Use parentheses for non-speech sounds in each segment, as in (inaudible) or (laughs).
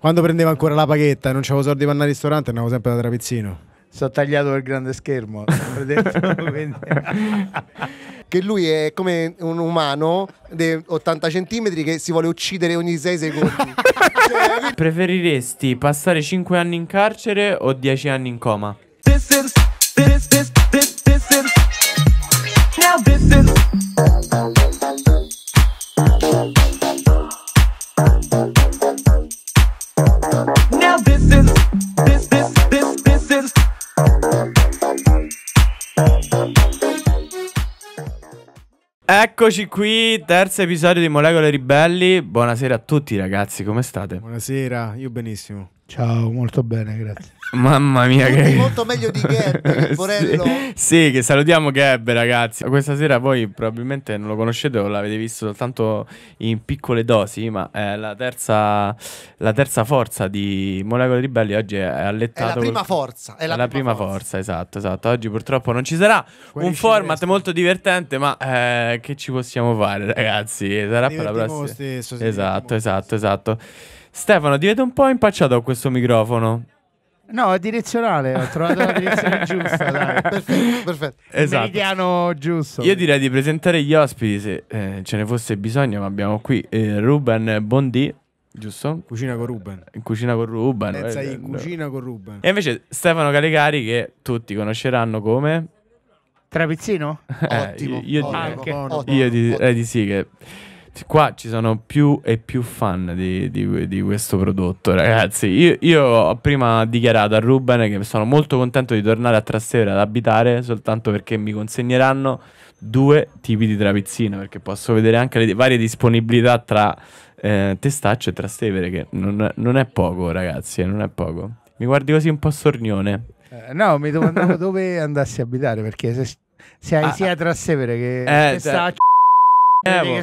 Quando prendevo ancora la paghetta e non c'avevo soldi per andare al ristorante, andavo sempre da trapezzino. Sono tagliato il grande schermo. (laughs) che lui è come un umano di 80 cm che si vuole uccidere ogni 6 secondi. (laughs) Preferiresti passare 5 anni in carcere o 10 anni in coma? Eccoci qui, terzo episodio di Molecole Ribelli. Buonasera a tutti ragazzi, come state? Buonasera, io benissimo. Ciao, molto bene, grazie. Mamma mia, che... molto meglio di Gab, (laughs) sì, sì, che salutiamo Gab, ragazzi. Questa sera voi probabilmente non lo conoscete o l'avete visto soltanto in piccole dosi, ma è eh, la, terza, la terza forza di Molecole Ribelli oggi è allettata. È la prima forza. È la, è prima, la prima forza. forza. esatto, esatto. Oggi purtroppo non ci sarà Quelli un format resta. molto divertente, ma eh, che ci possiamo fare, ragazzi? Sarà per la prossima. Stesso, esatto, esatto, esatto. Stefano, diventa un po' impacciato con questo microfono. No, è direzionale, ho trovato la direzione (laughs) giusta, dai. Perfetto, perfetto. Esatto. Meridiano giusto. Io direi di presentare gli ospiti se eh, ce ne fosse bisogno, ma abbiamo qui eh, Ruben Bondi, giusto? Cucina con Ruben. In cucina con Ruben. Pensa eh, eh cucina con Ruben. E invece Stefano Calegari che tutti conosceranno come Trapizzino? (laughs) Eh, ottimo. Io, io, ottimo, direi, ottimo, io direi eh, di sì che qua ci sono più e più fan di, di, di questo prodotto, ragazzi. Io, io, ho prima dichiarato a Ruben che sono molto contento di tornare a Trastevere ad abitare soltanto perché mi consegneranno due tipi di trapizzino, perché posso vedere anche le varie disponibilità tra eh, Testaccio e Trastevere, che non, non è poco, ragazzi, eh, non è poco. Mi guardi così un po' sornione. Eh, no, mi domandavo (laughs) dove andassi a abitare, perché se, se hai ah, sia ah. Trastevere che eh, Testaccio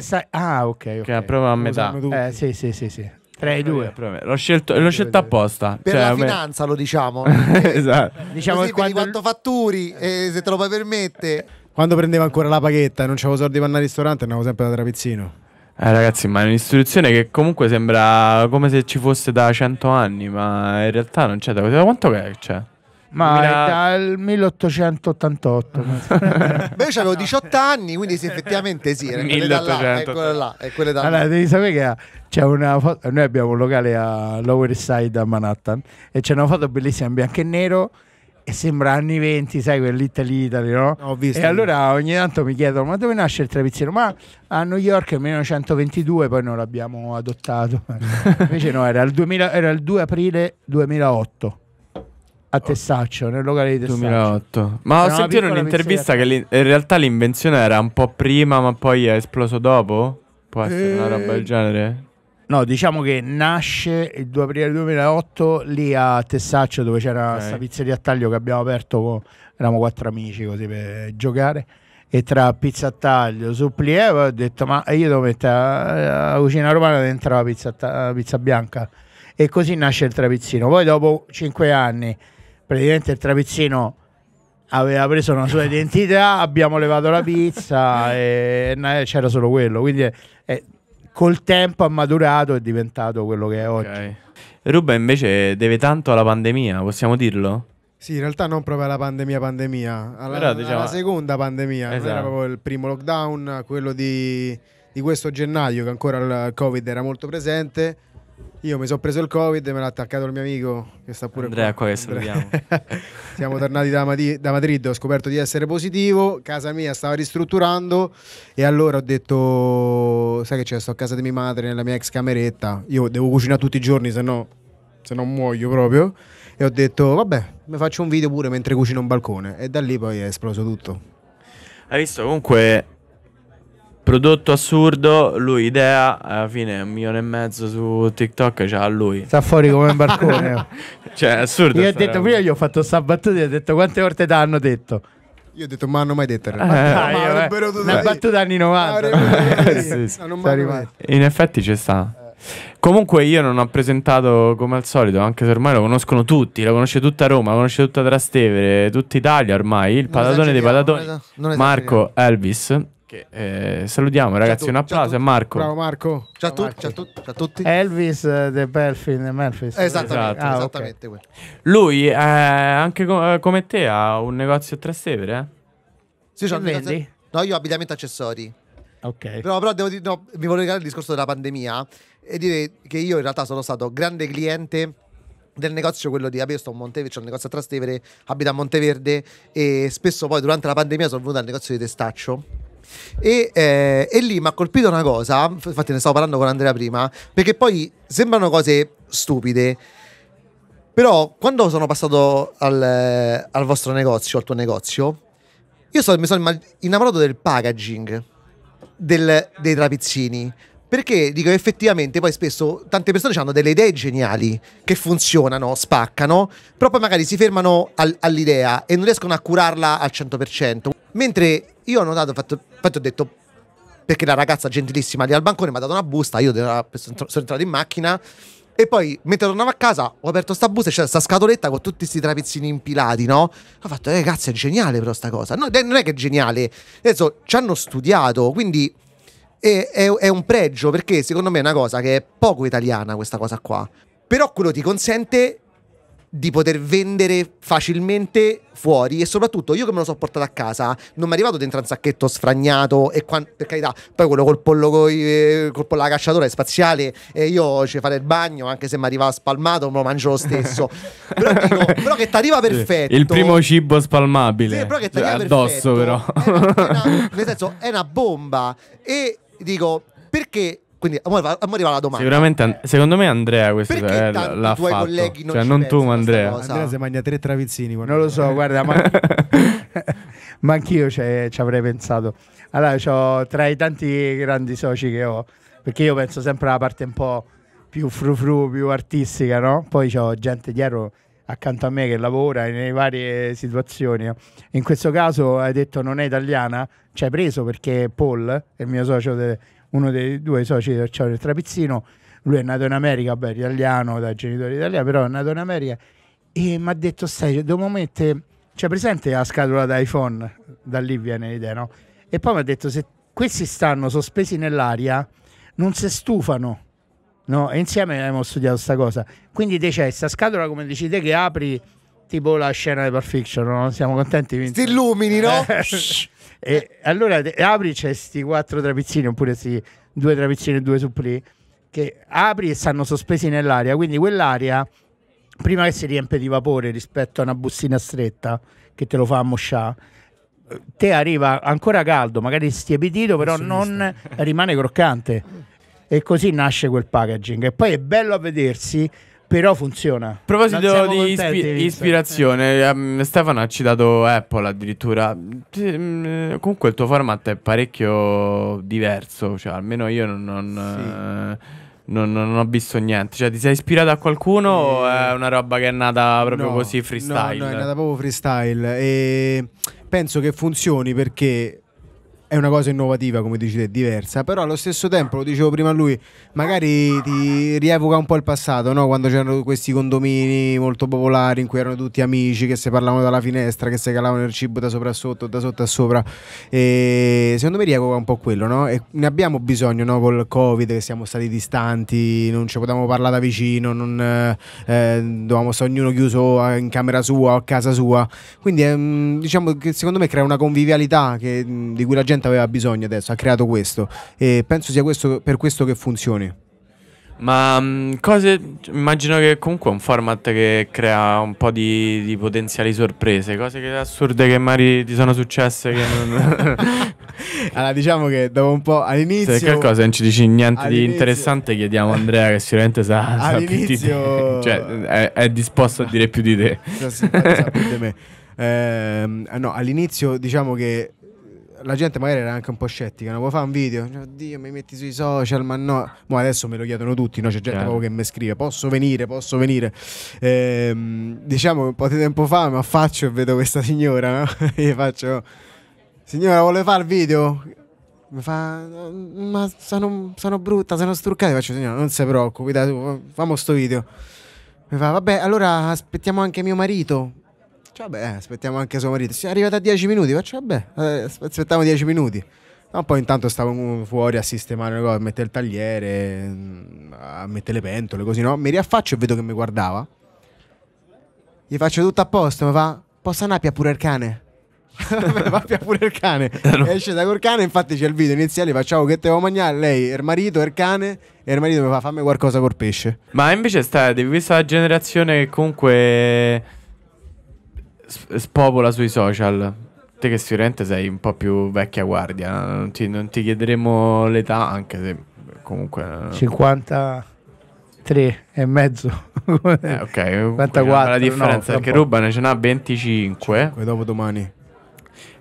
sa- ah, ok. okay. Che proprio a metà. Eh, sì, sì, sì, sì. Tra i due. L'ho scelto, l'ho scelto apposta. Per cioè, la finanza me... lo diciamo. (laughs) esatto. Diciamo Così quando... quanto fatturi, eh, se te lo puoi permettere. Quando prendevo ancora la paghetta e non c'avevo soldi per andare al ristorante, andavo sempre da trapezzino. Eh, ragazzi, ma è un'istituzione che comunque sembra come se ci fosse da 100 anni, ma in realtà non c'è da quanto che c'è? Ma 2000... dal 1888. (laughs) Beh, io avevo 18 anni, quindi sì, effettivamente sì, era quelle da là, quella là, quelle da allora, devi sapere che eh, c'è una foto, noi abbiamo un locale a Lower East Side a Manhattan e c'è una foto bellissima in bianco e nero e sembra anni 20, sai, quell'Italy Italy, no? Ho visto. E allora ogni tanto mi chiedono, ma dove nasce il travizzino? Ma a New York nel 1922, poi non l'abbiamo adottato. (laughs) Invece no, era il, 2000, era il 2 aprile 2008 a Tessaccio nel locale di Tessaccio 2008 ma ho sentito un'intervista che in realtà l'invenzione era un po' prima ma poi è esploso dopo può essere e... una roba del eh, genere No, diciamo che nasce il 2 aprile 2008 lì a Tessaccio dove c'era questa okay. pizzeria a taglio che abbiamo aperto, con, eravamo quattro amici così per giocare e tra pizza a taglio, supplieva, ho detto ma io devo mettere eh, la cucina romana dentro la pizza, pizza bianca e così nasce il trapizzino. Poi dopo cinque anni praticamente il travizzino aveva preso una sua identità, abbiamo levato la pizza (laughs) e c'era solo quello, quindi eh, col tempo ha maturato e è diventato quello che è oggi. Okay. Ruba invece deve tanto alla pandemia, possiamo dirlo? Sì, in realtà non proprio alla pandemia pandemia, alla, Però, diciamo, alla seconda pandemia, esatto. era proprio il primo lockdown, quello di, di questo gennaio che ancora il Covid era molto presente io mi sono preso il Covid e me l'ha attaccato il mio amico che sta pure Andrea, qua. qua Andrea, (laughs) Siamo tornati da, Madi- da, Madrid, ho scoperto di essere positivo, casa mia stava ristrutturando e allora ho detto, sai che c'è, sto a casa di mia madre nella mia ex cameretta, io devo cucinare tutti i giorni, se no, se no muoio proprio. E ho detto, vabbè, mi faccio un video pure mentre cucino un balcone e da lì poi è esploso tutto. Hai visto comunque Prodotto assurdo, lui idea, alla fine un milione e mezzo su TikTok, c'ha cioè lui. Sta fuori come un barcone. (laughs) cioè, assurdo. Io ho detto, prima gli ho fatto sta battuta e ho detto quante volte te l'hanno detto. Io ho detto, ma hanno mai detto eh, eh Una battuta anni 90. Eh, ah, (laughs) sì, sì. No, In effetti ci sta. Comunque io non ho presentato come al solito, anche se ormai lo conoscono tutti, lo conosce tutta Roma, lo conosce tutta Trastevere, tutta Italia ormai, il patatone dei patatoni, Marco Elvis che, eh, salutiamo ragazzi, un applauso a Marco. Bravo Marco. Ciao, ciao, Marco. ciao, tu, ciao a tutti. Elvis the eh, Belfin Memphis. Esattamente, esatto. ah, esattamente okay. Lui, eh, anche com eh, come te, ha un negozio a Trastevere? Eh? Sì, c'ho negozio... No, io ho abbigliamento accessori. Ok. Però, però devo dire, no, mi volevo legare il discorso della pandemia e dire che io in realtà sono stato grande cliente del negozio quello di io sto a Monteverde, c'è un negozio a Trastevere, abito a Monteverde e spesso poi durante la pandemia sono venuto al negozio di Testaccio e, eh, e lì mi ha colpito una cosa, infatti ne stavo parlando con Andrea prima, perché poi sembrano cose stupide. Però quando sono passato al, al vostro negozio, al tuo negozio, io so, mi sono innamorato del packaging del, dei trapizzini. Perché dico effettivamente poi spesso tante persone hanno delle idee geniali che funzionano, spaccano, però poi magari si fermano al, all'idea e non riescono a curarla al 100%. Mentre io ho notato, infatti, fatto ho detto, perché la ragazza gentilissima lì al bancone mi ha dato una busta, io sono entrato in macchina e poi, mentre tornavo a casa, ho aperto sta busta e c'era sta scatoletta con tutti questi trapezzini impilati, no? Ho fatto, eh, cazzo, è geniale però sta cosa. No, non è che è geniale. Adesso, ci hanno studiato, quindi è, è, è, un pregio, perché secondo me è una cosa che è poco italiana questa cosa qua. Però quello ti consente di poter vendere facilmente fuori e soprattutto io che me lo sono portato a casa non mi è arrivato dentro un sacchetto sfragnato e quando, per carità poi quello col pollo eh, col pollo alla cacciatura è spaziale e io ci farei il bagno anche se mi arriva spalmato me lo mangio lo stesso (laughs) però, dico, però che ti arriva perfetto il primo cibo spalmabile sì, però che ti cioè, addosso perfetto, però è una, è una, nel senso è una bomba e dico perché quindi amore, arriva la domanda. Sicuramente, an- eh. secondo me Andrea questo è, l- l'ha i tuoi fatto. colleghi non cioè, ci non tu, ma Andrea. Andrea si mangia tre travizzini. Non lo so, guarda, ma, (laughs) ma anch'io cioè, ci avrei pensato. Allora, c'ho, tra i tanti grandi soci che ho, perché io penso sempre alla parte un po' più frufru, più artistica, no? Poi ho gente dietro accanto a me che lavora nelle varie situazioni. In questo caso hai detto non è italiana, ci hai preso perché Paul, il mio socio de- uno dei due soci del Ciao Trapizzino, lui è nato in America, beh, italiano, da genitori italiani, però è nato in America e mi ha detto, sai, cioè, dobbiamo mettere, cioè presente la scatola da iPhone, da lì viene l'idea, no? E poi mi ha detto, se questi stanno sospesi nell'aria, non si stufano. No, e insieme abbiamo studiato questa cosa. Quindi te c'è questa scatola, come dici te, che apri tipo la scena di Pulp Fiction, no? Siamo contenti. Vince. Ti illumini, no? (laughs) Eh. E eh. allora apri c'è questi quattro trapizzini, oppure sì, due trapizzini e due supplì, che apri e stanno sospesi nell'aria. Quindi quell'aria, prima che si riempie di vapore rispetto a una bustina stretta che te lo fa a moscià te arriva ancora caldo, magari stiepitito, però non rimane croccante. E così nasce quel packaging. E poi è bello a vedersi però funziona. A proposito di ispi ispirazione, eh. Mm, Stefano ha citato Apple addirittura. Mm, comunque il tuo format è parecchio diverso, cioè almeno io non... non sì. eh, non, non, ho visto niente. Cioè, ti sei ispirato a qualcuno eh, o è una roba che è nata proprio no, così freestyle? No, no, è nata proprio freestyle. E penso che funzioni perché è una cosa innovativa, come dici te, diversa, però allo stesso tempo, lo dicevo prima a lui, magari ti rievoca un po' il passato, no? quando c'erano questi condomini molto popolari in cui erano tutti amici che si parlavano dalla finestra, che si calavano il cibo da sopra a sotto, da sotto a sopra. E secondo me rievoca un po' quello, no? E ne abbiamo bisogno no? col Covid, che siamo stati distanti, non ci potevamo parlare da vicino, non, eh, dovevamo stare ognuno chiuso in camera sua o a casa sua. Quindi ehm, diciamo che secondo me crea una convivialità che, di cui la gente gente aveva bisogno adesso, ha creato questo e penso sia questo, per questo che funzioni. Ma mh, mm, cose, immagino che comunque è un format che crea un po' di, di potenziali sorprese, cose che assurde che magari ti sono successe che non... (laughs) allora diciamo che dopo un po' all'inizio... Se qualcosa non ci dici niente di interessante chiediamo a Andrea che sicuramente sa, sa più di te, (laughs) cioè è, è, disposto a dire più di te. sa, più di me. (laughs) Eh, no, all'inizio diciamo che la gente magari era anche un po' scettica, non può fare un video, cioè, oddio mi metti sui social, ma no, ma adesso me lo chiedono tutti, no? c'è gente certo. che mi scrive, posso venire, posso venire. Ehm, diciamo un po' di tempo fa mi affaccio e vedo questa signora, no? e (laughs) faccio, signora vuole fare il video? mi fa ma sono, sono brutta sono struccata faccio signora non si preoccupi dai, tu, famo sto video mi fa vabbè allora aspettiamo anche mio marito cioè, beh, aspettiamo anche suo marito. Siamo arrivati a 10 minuti, faccio vabbè, eh, aspettiamo 10 minuti. No, poi intanto stavo fuori a sistemare le cose, a mettere il tagliere, mm, a mettere le pentole, così no. Mi riaffaccio e vedo che mi guardava. Gli faccio tutto a posto, mi fa, posso andare a pure il cane? va (laughs) via pure il cane. Eh, no. Esce da col cane, infatti c'è il video iniziale, facciamo che te devo mangiare, lei, il marito, il cane, e il marito mi fa fammi qualcosa col pesce. Ma invece sta, devi questa generazione che comunque spopola sui social. Te che sicuramente sei un po' più vecchia guardia, non ti, non ti chiederemo l'età, anche se comunque... 53 eh, e mezzo. eh, ok, 54. La differenza no, è che Ruban ce n'ha 25. 5, dopo domani.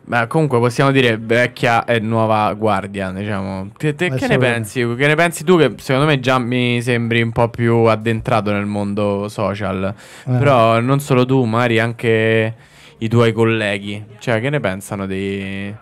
Ma comunque possiamo dire vecchia e nuova guardia, diciamo. Te, te che ne pensi? Che ne pensi tu che secondo me già mi sembri un po' più addentrato nel mondo social. Eh. Però non solo tu, magari anche i tuoi colleghi. Cioè, che ne pensano di,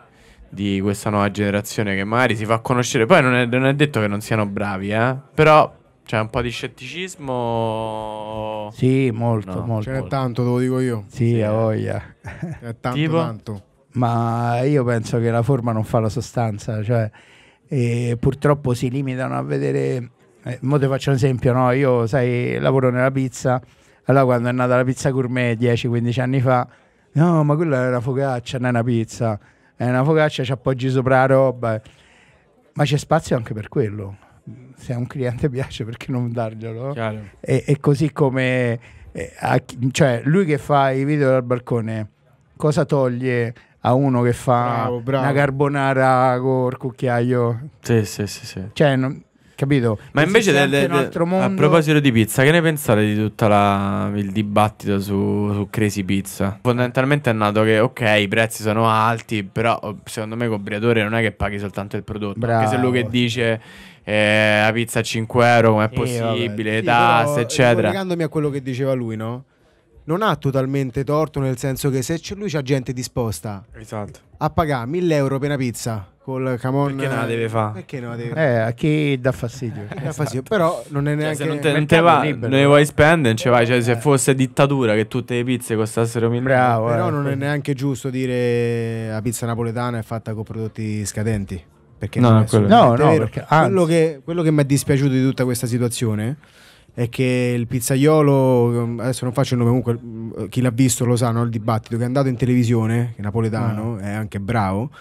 di questa nuova generazione che magari si fa conoscere? Poi non è, non è detto che non siano bravi, eh? Però c'è un po' di scetticismo. Sì, molto, no, molto. C'è tanto, te lo dico io. Sì, sì. a voglia. C'è tanto, tipo? tanto ma io penso che la forma non fa la sostanza, cioè, eh, purtroppo si limitano a vedere, eh, mo te faccio un esempio, no? io sai, lavoro nella pizza, allora quando è nata la pizza gourmet 10-15 anni fa, no ma quella è una focaccia, non è una pizza, è una focaccia, ci appoggi sopra la roba, eh. ma c'è spazio anche per quello, se a un cliente piace perché non darglielo? E, e, così come, eh, a, cioè lui che fa i video dal balcone, cosa toglie? a uno che fa bravo, bravo. una carbonara col cucchiaio. Sì, sì, sì, sì. Cioè, non, capito? Ma non invece del, del, mondo... a proposito di pizza, che ne pensate di tutto il dibattito su, su Crazy Pizza? Fondamentalmente è nato che ok, i prezzi sono alti, però oh, secondo me compriatore non è che paghi soltanto il prodotto, Bravo. anche se lui che dice eh, la pizza a 5 euro, com'è eh, possibile, vabbè. sì, tasse, eccetera. Collegandomi a quello che diceva lui, no? non ha totalmente torto, nel senso che se lui c'ha gente disposta esatto. a pagare 1000 euro per una pizza col camon perché non la deve eh, fare? Perché non la deve eh, fare? Eh, a chi dà fastidio? Esatto. Dà fastidio. Però non è neanche cioè, se non te, te va, libero. non ne vuoi spendere, non cioè vai, cioè, se eh. fosse dittatura che tutte le pizze costassero 1000 euro. Però eh. non è neanche giusto dire la pizza napoletana è fatta con prodotti scadenti. Perché no, non è quello, no, no, perché, quello che, quello che mi è dispiaciuto di tutta questa situazione è che il pizzaiolo, mm, adesso non faccio il nome comunque, mm, chi l'ha visto lo sa, no? il dibattito che è andato in televisione, che è napoletano, mm. è anche bravo,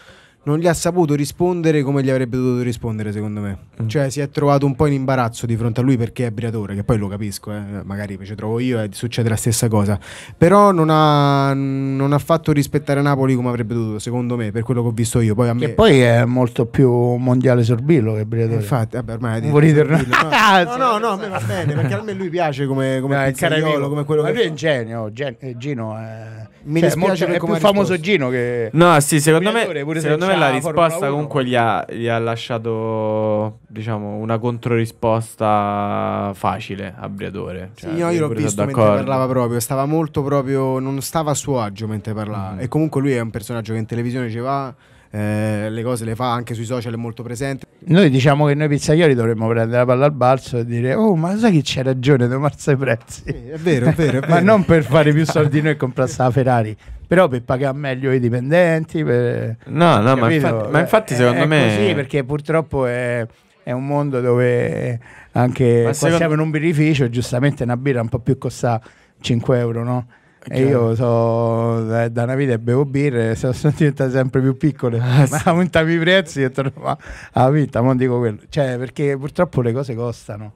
non gli ha saputo rispondere come gli avrebbe dovuto rispondere, secondo me. Mm. Cioè, si è trovato un po' in imbarazzo di fronte a lui perché è briatore, che poi lo capisco, eh? magari ci trovo io e succede la stessa cosa. Però non ha, non ha, fatto rispettare Napoli come avrebbe dovuto, secondo me, per quello che ho visto io. Poi a me... Che poi è molto più mondiale sorbillo che briatore. Infatti, vabbè, ormai detto, Vuoi sorbillo, no. (laughs) Ah, no, no, no, a me va bene, perché a me lui piace come, come eh, pizzaiolo, come quello Ma che... lui è un genio, eh, Gino è... Eh. Mi cioè, dispiace molto, è più famoso Gino che... No, sì, secondo me... Pure secondo me me la risposta comunque gli ha, gli ha, lasciato, diciamo, una controrisposta facile a Briatore. Cioè, sì, no, io l'ho visto mentre parlava proprio, stava molto proprio, non stava a suo agio mentre parlava. Mm. E comunque lui è un personaggio che in televisione diceva va eh, le cose le fa anche sui social, è molto presente. Noi diciamo che noi pizzaioli dovremmo prendere la palla al balzo e dire oh ma sai che c'è ragione di alzare i prezzi? Sì, è vero, è vero. È (laughs) vero. ma non per fare più soldi noi e comprare la Ferrari, però per pagare meglio i dipendenti. Per... No, no, ma infatti, ma infatti, eh, secondo è, me... Sì, perché purtroppo è è un mondo dove anche se secondo... siamo in un birrificio giustamente una birra un po' più costa 5 euro no? E io so, eh, da, una vita bevo birre, (laughs) sono diventato sempre più piccolo. ah, ma sì. aumentavo i prezzi e trovo alla vita, non dico quello. Cioè, perché purtroppo le cose costano.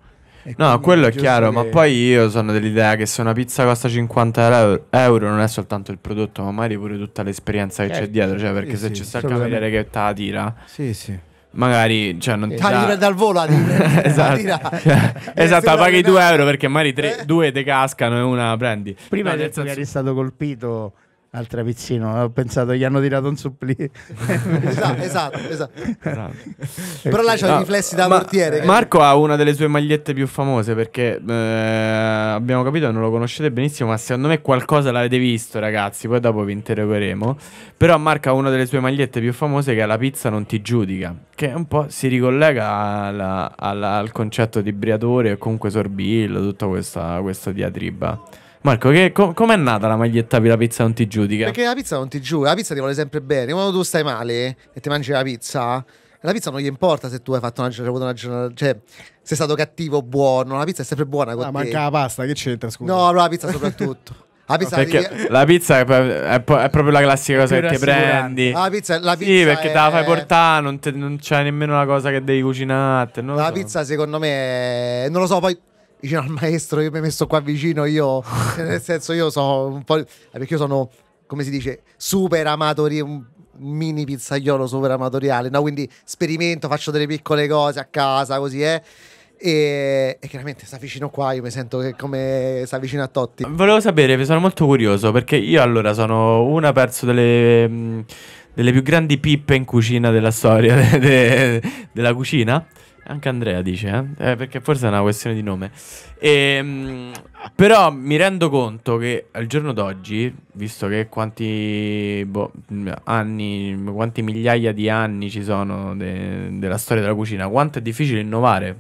No, quello è, è chiaro, che... ma poi io sono dell'idea che se una pizza costa 50 euro, euro non è soltanto il prodotto, ma magari pure tutta l'esperienza che eh, c'è dietro, cioè perché sì, se sì, c'è sta il cameriere che te la tira. Sì, sì magari cioè, non eh, ti dà... dal volo a dire (laughs) esatto, (laughs) cioè, (laughs) esatto paghi 2 euro perché magari 2 eh? te cascano e una prendi prima no, del senso... che eri stato colpito al travizzino. Ho pensato, gli hanno tirato un supplì. (laughs) Esatto, esatto, esatto, esatto. Però là c'ho no, i riflessi da ma, portiere. Marco ha una delle sue magliette più famose perché eh, abbiamo capito che non lo conoscete benissimo, ma secondo me qualcosa l'avete visto, ragazzi. Poi dopo vi interrogheremo Però Marco ha una delle sue magliette più famose che è la pizza non ti giudica, che un po' si ricollega alla, alla, al concetto di briatore e comunque sorbillo, tutta questa, questa diatriba. Marco, co com'è nata la maglietta per la pizza non ti giudica? Perché la pizza non ti giudica, la pizza ti vuole sempre bene. Quando tu stai male e ti mangi la pizza, la pizza non gli importa se tu hai fatto una giornata, cioè sei stato cattivo o buono, la pizza è sempre buona con ah, te. manca la pasta, che c'entra, scusa? No, la pizza soprattutto. La pizza, perché la pizza è, è, è, proprio la classica cosa che ti prendi. La pizza, la pizza sì, perché è... te la fai portare, non, non c'è nemmeno la cosa che devi cucinare. La so. pizza, secondo me, non lo so. Poi vicino al maestro, io mi ho messo qua vicino, io, cioè, nel senso io sono un po'... Eh, perché io sono, come si dice, super amatori un mini pizzaiolo super amatoriale, no? Quindi sperimento, faccio delle piccole cose a casa, così, eh? E, e, chiaramente sta vicino qua, io mi sento che come sta vicino a Totti. Volevo sapere, sono molto curioso, perché io allora sono una, perso delle, delle più grandi pippe in cucina della storia, de, (laughs) de, della cucina. Anche Andrea dice, eh? Eh, perché forse è una questione di nome. E, ehm, però mi rendo conto che al giorno d'oggi, visto che quanti boh, anni, quanti migliaia di anni ci sono de della storia della cucina, quanto è difficile innovare.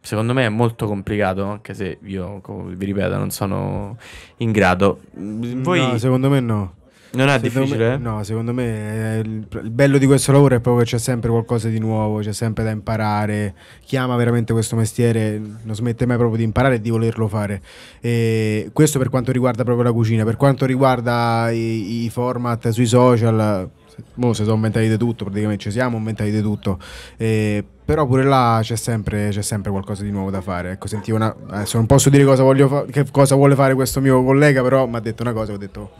Secondo me è molto complicato, anche se io, vi ripeto, non sono in grado. Mm, Voi... No, secondo me no. Non è secondo difficile? Me, eh? no, secondo me eh, il, il, bello di questo lavoro è proprio che c'è sempre qualcosa di nuovo, c'è sempre da imparare. Chi ama veramente questo mestiere non smette mai proprio di imparare e di volerlo fare. E questo per quanto riguarda proprio la cucina, per quanto riguarda i, i format sui social, mo se sono inventati di tutto, praticamente ci siamo inventati di tutto. E, però pure là c'è sempre, sempre, qualcosa di nuovo da fare. Ecco, sentivo una, adesso eh, non posso dire cosa, voglio fa- cosa vuole fare questo mio collega, però mi ha detto una cosa, ho detto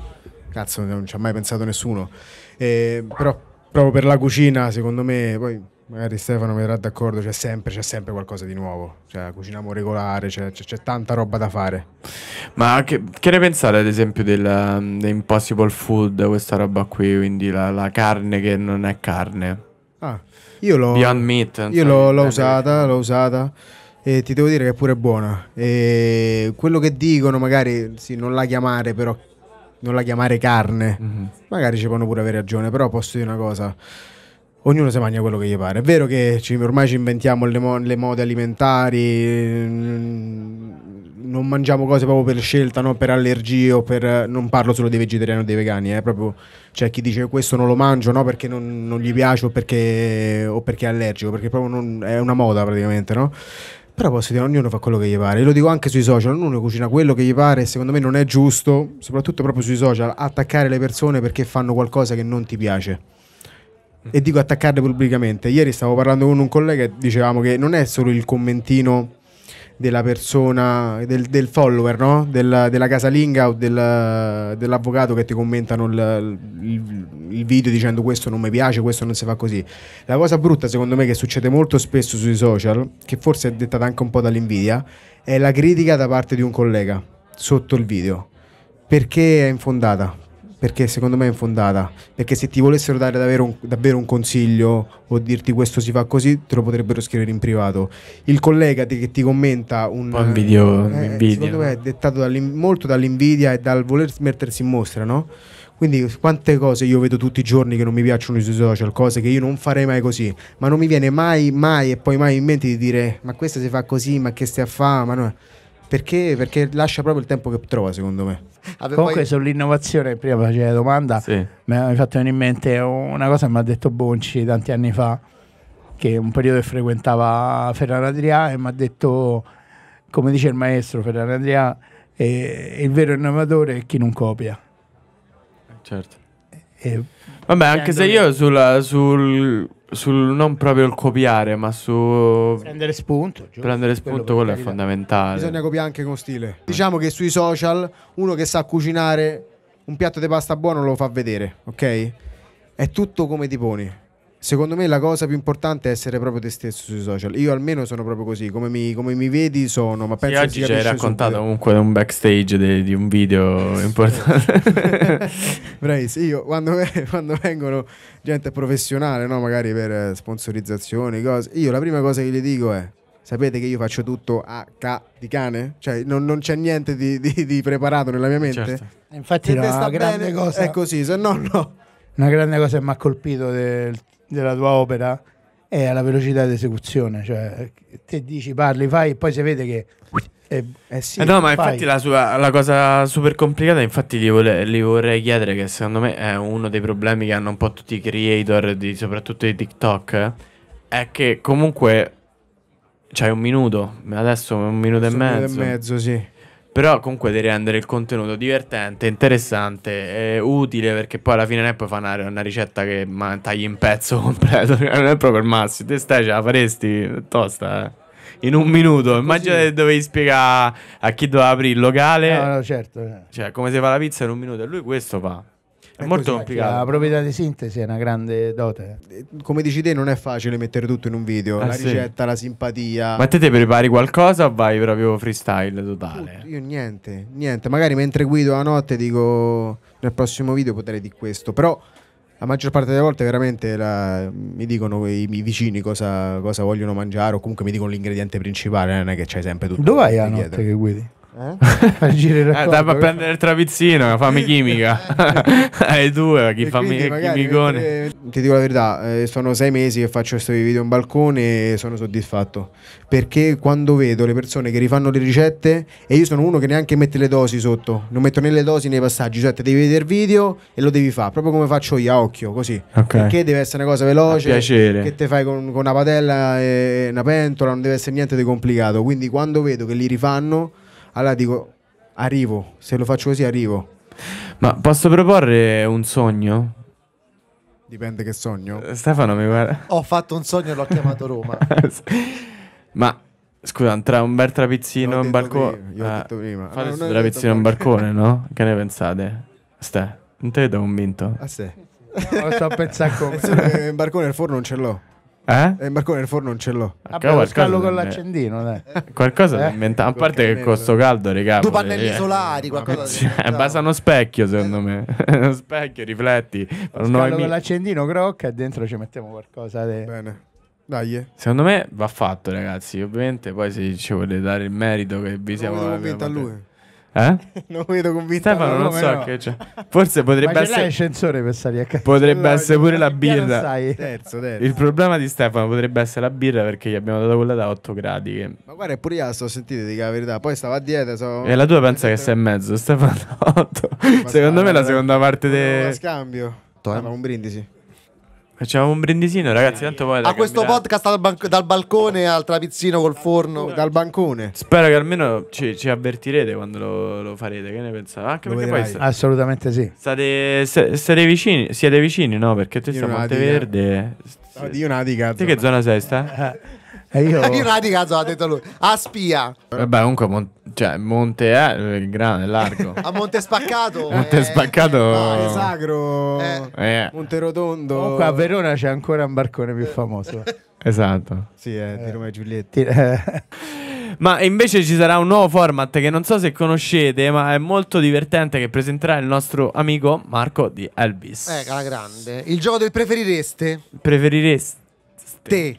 cazzo non ci ha mai pensato nessuno, eh, però proprio per la cucina secondo me, poi magari Stefano mi verrà d'accordo, c'è sempre, c'è sempre qualcosa di nuovo, cioè cuciniamo regolare, c'è, c'è, c'è tanta roba da fare. Ma che, che ne pensate ad esempio dell'impossible um, food, questa roba qui, quindi la, la carne che non è carne? Ah, io l'ho, Beyond Meat. Io l'ho, l'ho, usata, l'ho usata e ti devo dire che è pure buona. E quello che dicono, magari sì, non la chiamare, però non la chiamare carne. Mm-hmm. Magari ci possono pure avere ragione, però posso dire una cosa. Ognuno si mangia quello che gli pare. È vero che ci, ormai ci inventiamo le, mo- le, mode alimentari, mm, non mangiamo cose proprio per scelta, non per allergie o per... Non parlo solo dei vegetariani o dei vegani, eh, proprio c'è chi dice questo non lo mangio no? perché non, non, gli piace o perché, o perché è allergico, perché proprio non, è una moda praticamente, no? Però posso dire, ognuno fa quello che gli pare. Io lo dico anche sui social, ognuno cucina quello che gli pare. Secondo me non è giusto, soprattutto proprio sui social, attaccare le persone perché fanno qualcosa che non ti piace. E dico attaccarle pubblicamente. Ieri stavo parlando con un collega e dicevamo che non è solo il commentino della persona, del, del follower, no? Del, della casalinga o del, dell'avvocato che ti commentano il, il, il, video dicendo questo non mi piace, questo non si fa così. La cosa brutta secondo me che succede molto spesso sui social, che forse è dettata anche un po' dall'invidia, è la critica da parte di un collega sotto il video, perché è infondata, perché secondo me è infondata. Perché se ti volessero dare davvero un, davvero un, consiglio o dirti questo si fa così, te lo potrebbero scrivere in privato. Il collega ti, che ti commenta un, un video, eh, eh secondo me è dettato dall'in, molto dall'invidia e dal voler mettersi in mostra, no? Quindi quante cose io vedo tutti i giorni che non mi piacciono sui social, cose che io non farei mai così, ma non mi viene mai, mai e poi mai in mente di dire ma questo si fa così, ma che stai a fare, ma no perché, perché lascia proprio il tempo che trova, secondo me. Vabbè, Comunque poi... sull'innovazione, prima facevi la domanda, sì. mi è fatto venire in mente una cosa che mi ha detto Bonci tanti anni fa, che un periodo che frequentava Ferrara Adrià e mi ha detto, come dice il maestro Ferrara Adrià, il vero innovatore è chi non copia. Certo. E, Vabbè, anche se io sulla, sul sul non proprio il copiare, ma su prendere spunto. Giusto? Prendere spunto, quello, quello è fondamentale. Bisogna copiare anche con stile. Diciamo che sui social uno che sa cucinare un piatto di pasta buono lo fa vedere, ok? È tutto come ti poni. Secondo me la cosa più importante è essere proprio te stesso sui social. Io almeno sono proprio così, come mi, come mi vedi sono, ma penso sì, oggi ci hai raccontato super... comunque un backstage de, di un video importante. (laughs) Bravissimo, io quando, quando, vengono gente professionale, no? magari per sponsorizzazioni, cose, io la prima cosa che gli dico è Sapete che io faccio tutto a ca di cane? Cioè, non, non c'è niente di, di, di, preparato nella mia mente. Certo. Infatti, no, sta grande bene, cosa. È così, se no, no. Una grande cosa che mi ha colpito del della tua opera è alla velocità di esecuzione, cioè te dici parli, fai e poi si vede che... È, eh sì, eh no, ma fai. infatti la, sua, la, cosa super complicata, infatti gli, vole, gli, vorrei chiedere che secondo me è uno dei problemi che hanno un po' tutti i creator, di, soprattutto di TikTok, è che comunque c'hai un minuto, adesso un minuto adesso e mezzo. Un minuto e mezzo, sì però comunque devi rendere il contenuto divertente, interessante, e utile perché poi alla fine non è poi fare una, una, ricetta che ma, tagli in pezzo (laughs) completo, cioè, non è proprio il massimo, te stai ce la faresti tosta eh. In un minuto, immagina che dovevi spiegare a chi doveva aprire il locale. No, no, certo. Cioè, come si fa la pizza in un minuto e lui questo fa. È, è molto complicato. La proprietà di sintesi è una grande dote. Eh, come dici te, non è facile mettere tutto in un video. Ah, la sì. ricetta, la simpatia. Ma te te prepari qualcosa o vai proprio freestyle totale? io niente, niente. Magari mentre guido la notte dico nel prossimo video potrei di questo. Però la maggior parte delle volte veramente la, mi dicono i, i vicini cosa, cosa, vogliono mangiare o comunque mi dicono l'ingrediente principale, non è che c'hai sempre tutto. Dove vai la notte che guidi? Eh? (laughs) Girare eh, a prendere il travizzino, fammi chimica. (laughs) Eh, (laughs) Hai due, chi fa chimicone. Eh, ti dico la verità, eh, sono sei mesi che faccio questi video in balcone e sono soddisfatto. Perché quando vedo le persone che rifanno le ricette, e io sono uno che neanche mette le dosi sotto, non metto né le dosi nei passaggi, cioè devi vedere il video e lo devi fare, proprio come faccio io a occhio, così. Okay. Perché deve essere una cosa veloce, che te fai con, con una padella e una pentola, non deve essere niente di complicato. Quindi quando vedo che li rifanno allora dico, arrivo, se lo faccio così arrivo. Ma posso proporre un sogno? Dipende che sogno. Eh, Stefano mi guarda. Ho fatto un sogno e l'ho chiamato Roma. (laughs) Ma scusa, tra un bel trapizzino e un balcone. Io ho ah, detto prima. Fate allora, un trapizzino e un balcone, no? Che ne pensate? Ste, non te vedo convinto. A ah, sé. No, sto a pensare (laughs) come. un barcone al forno non ce l'ho. Eh? eh? Il barcone del forno non ce l'ho. Vabbè, ah, lo scallo con l'accendino, dai. Qualcosa eh? inventa... A parte che costo sto caldo, regà. Due pannelli eh. solari, qualcosa. eh, basta uno specchio, secondo eh. me. (laughs) uno specchio, rifletti. Lo scallo con l'accendino crocca e dentro ci mettiamo qualcosa. De... Bene. Dai. Secondo me va fatto, ragazzi. Ovviamente poi se ci volete dare il merito che vi siamo... Lo a lui. Eh? (laughs) non vedo convinto. Stefano, non so no. che c'è. Forse potrebbe essere. l'ascensore per salire a casa. Potrebbe no, essere pure la birra. Sai. Terzo, terzo. Il problema di Stefano potrebbe essere la birra perché gli abbiamo dato quella da 8 gradi. Che... Ma guarda, pure io la sto sentita, dica la verità. Poi stava a dieta. So... E la tua pensa che sei in mezzo, Stefano. 8. Secondo me la seconda parte. De... Scambio. Ah, un brindisi. Facciamo un brindisino, ragazzi. Tanto poi a questo cambiare. podcast dal, ban- dal, balcone al trapizzino col forno. Dal bancone. Spero che almeno ci, ci avvertirete quando lo, lo, farete. Che ne pensate? Anche lo perché vedrai. poi assolutamente sì. State, state, vicini, siete vicini, no? Perché tu stai a Monteverde. Dio Nadi, cazzo. Te che zona sei, sta? (laughs) E eh, io... io non ha di detto lui. A spia. Vabbè, comunque, mon... cioè, Monte è il eh, grande, largo. (laughs) A Monte Spaccato. Monte eh. ah, è... Spaccato. No, è Sagro. Eh. Monte Rotondo. Comunque a Verona c'è ancora un barcone più famoso. (laughs) esatto. Sì, è di Roma e Giulietti. (laughs) Ma invece ci sarà un nuovo format che non so se conoscete, ma è molto divertente che presenterà il nostro amico Marco di Elvis. Eh, la grande. Il gioco del preferireste? Preferireste. Te.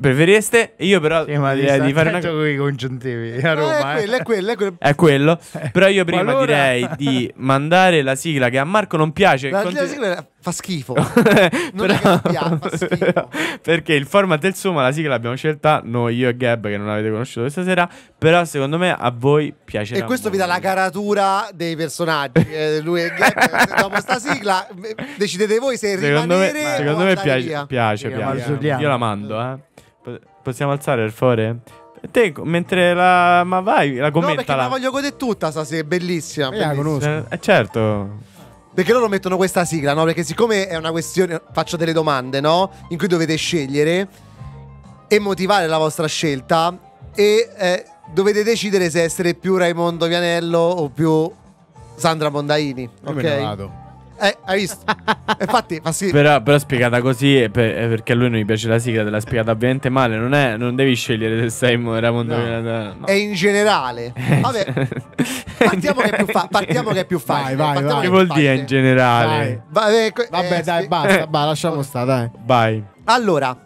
Preferireste? Io però sì, ma direi di fare una cosa con i congiuntivi a eh, Roma. è, quello, eh. è, quello, è quello, eh. Però io prima Qualora... direi di mandare la sigla che a Marco non piace. La, conti... la sigla fa schifo. (laughs) però... Campia, fa (laughs) schifo. Perché il format del Suma, la sigla l'abbiamo scelta noi, io e Gab che non avete conosciuto questa sera, però secondo me a voi piacerà. E questo molto. vi dà la caratura dei personaggi. (laughs) Eh, lui e Gab dopo sta sigla eh, decidete voi se secondo rimanere me, Secondo me piace, piace, piace, Io la mando, eh. Possiamo alzare il favore? Te, mentre la. Ma vai, la commenta. No, perché la voglio godere tutta stasera, è bellissima. Me eh, la conosco. Eh, certo. Perché loro mettono questa sigla, no? Perché siccome è una questione. Faccio delle domande, no? In cui dovete scegliere e motivare la vostra scelta. E eh, dovete decidere se essere più Raimondo Vianello o più Sandra Mondaini. Io ok. Eh, hai visto? (laughs) Infatti, ma sì. Però, però spiegata così è, per, è perché a lui non gli piace la sigla, te l'ha spiegata ovviamente male. Non, è, non devi scegliere se sei Ramondo no. No. È in generale. (laughs) Vabbè, partiamo, che è, fa- partiamo che è più, facile. Vai, vai, vai. Che vuol dire in generale? Vabbè, eh, Vabbè, dai, basta, bah, lasciamo (laughs) stare, dai. Vai. Allora,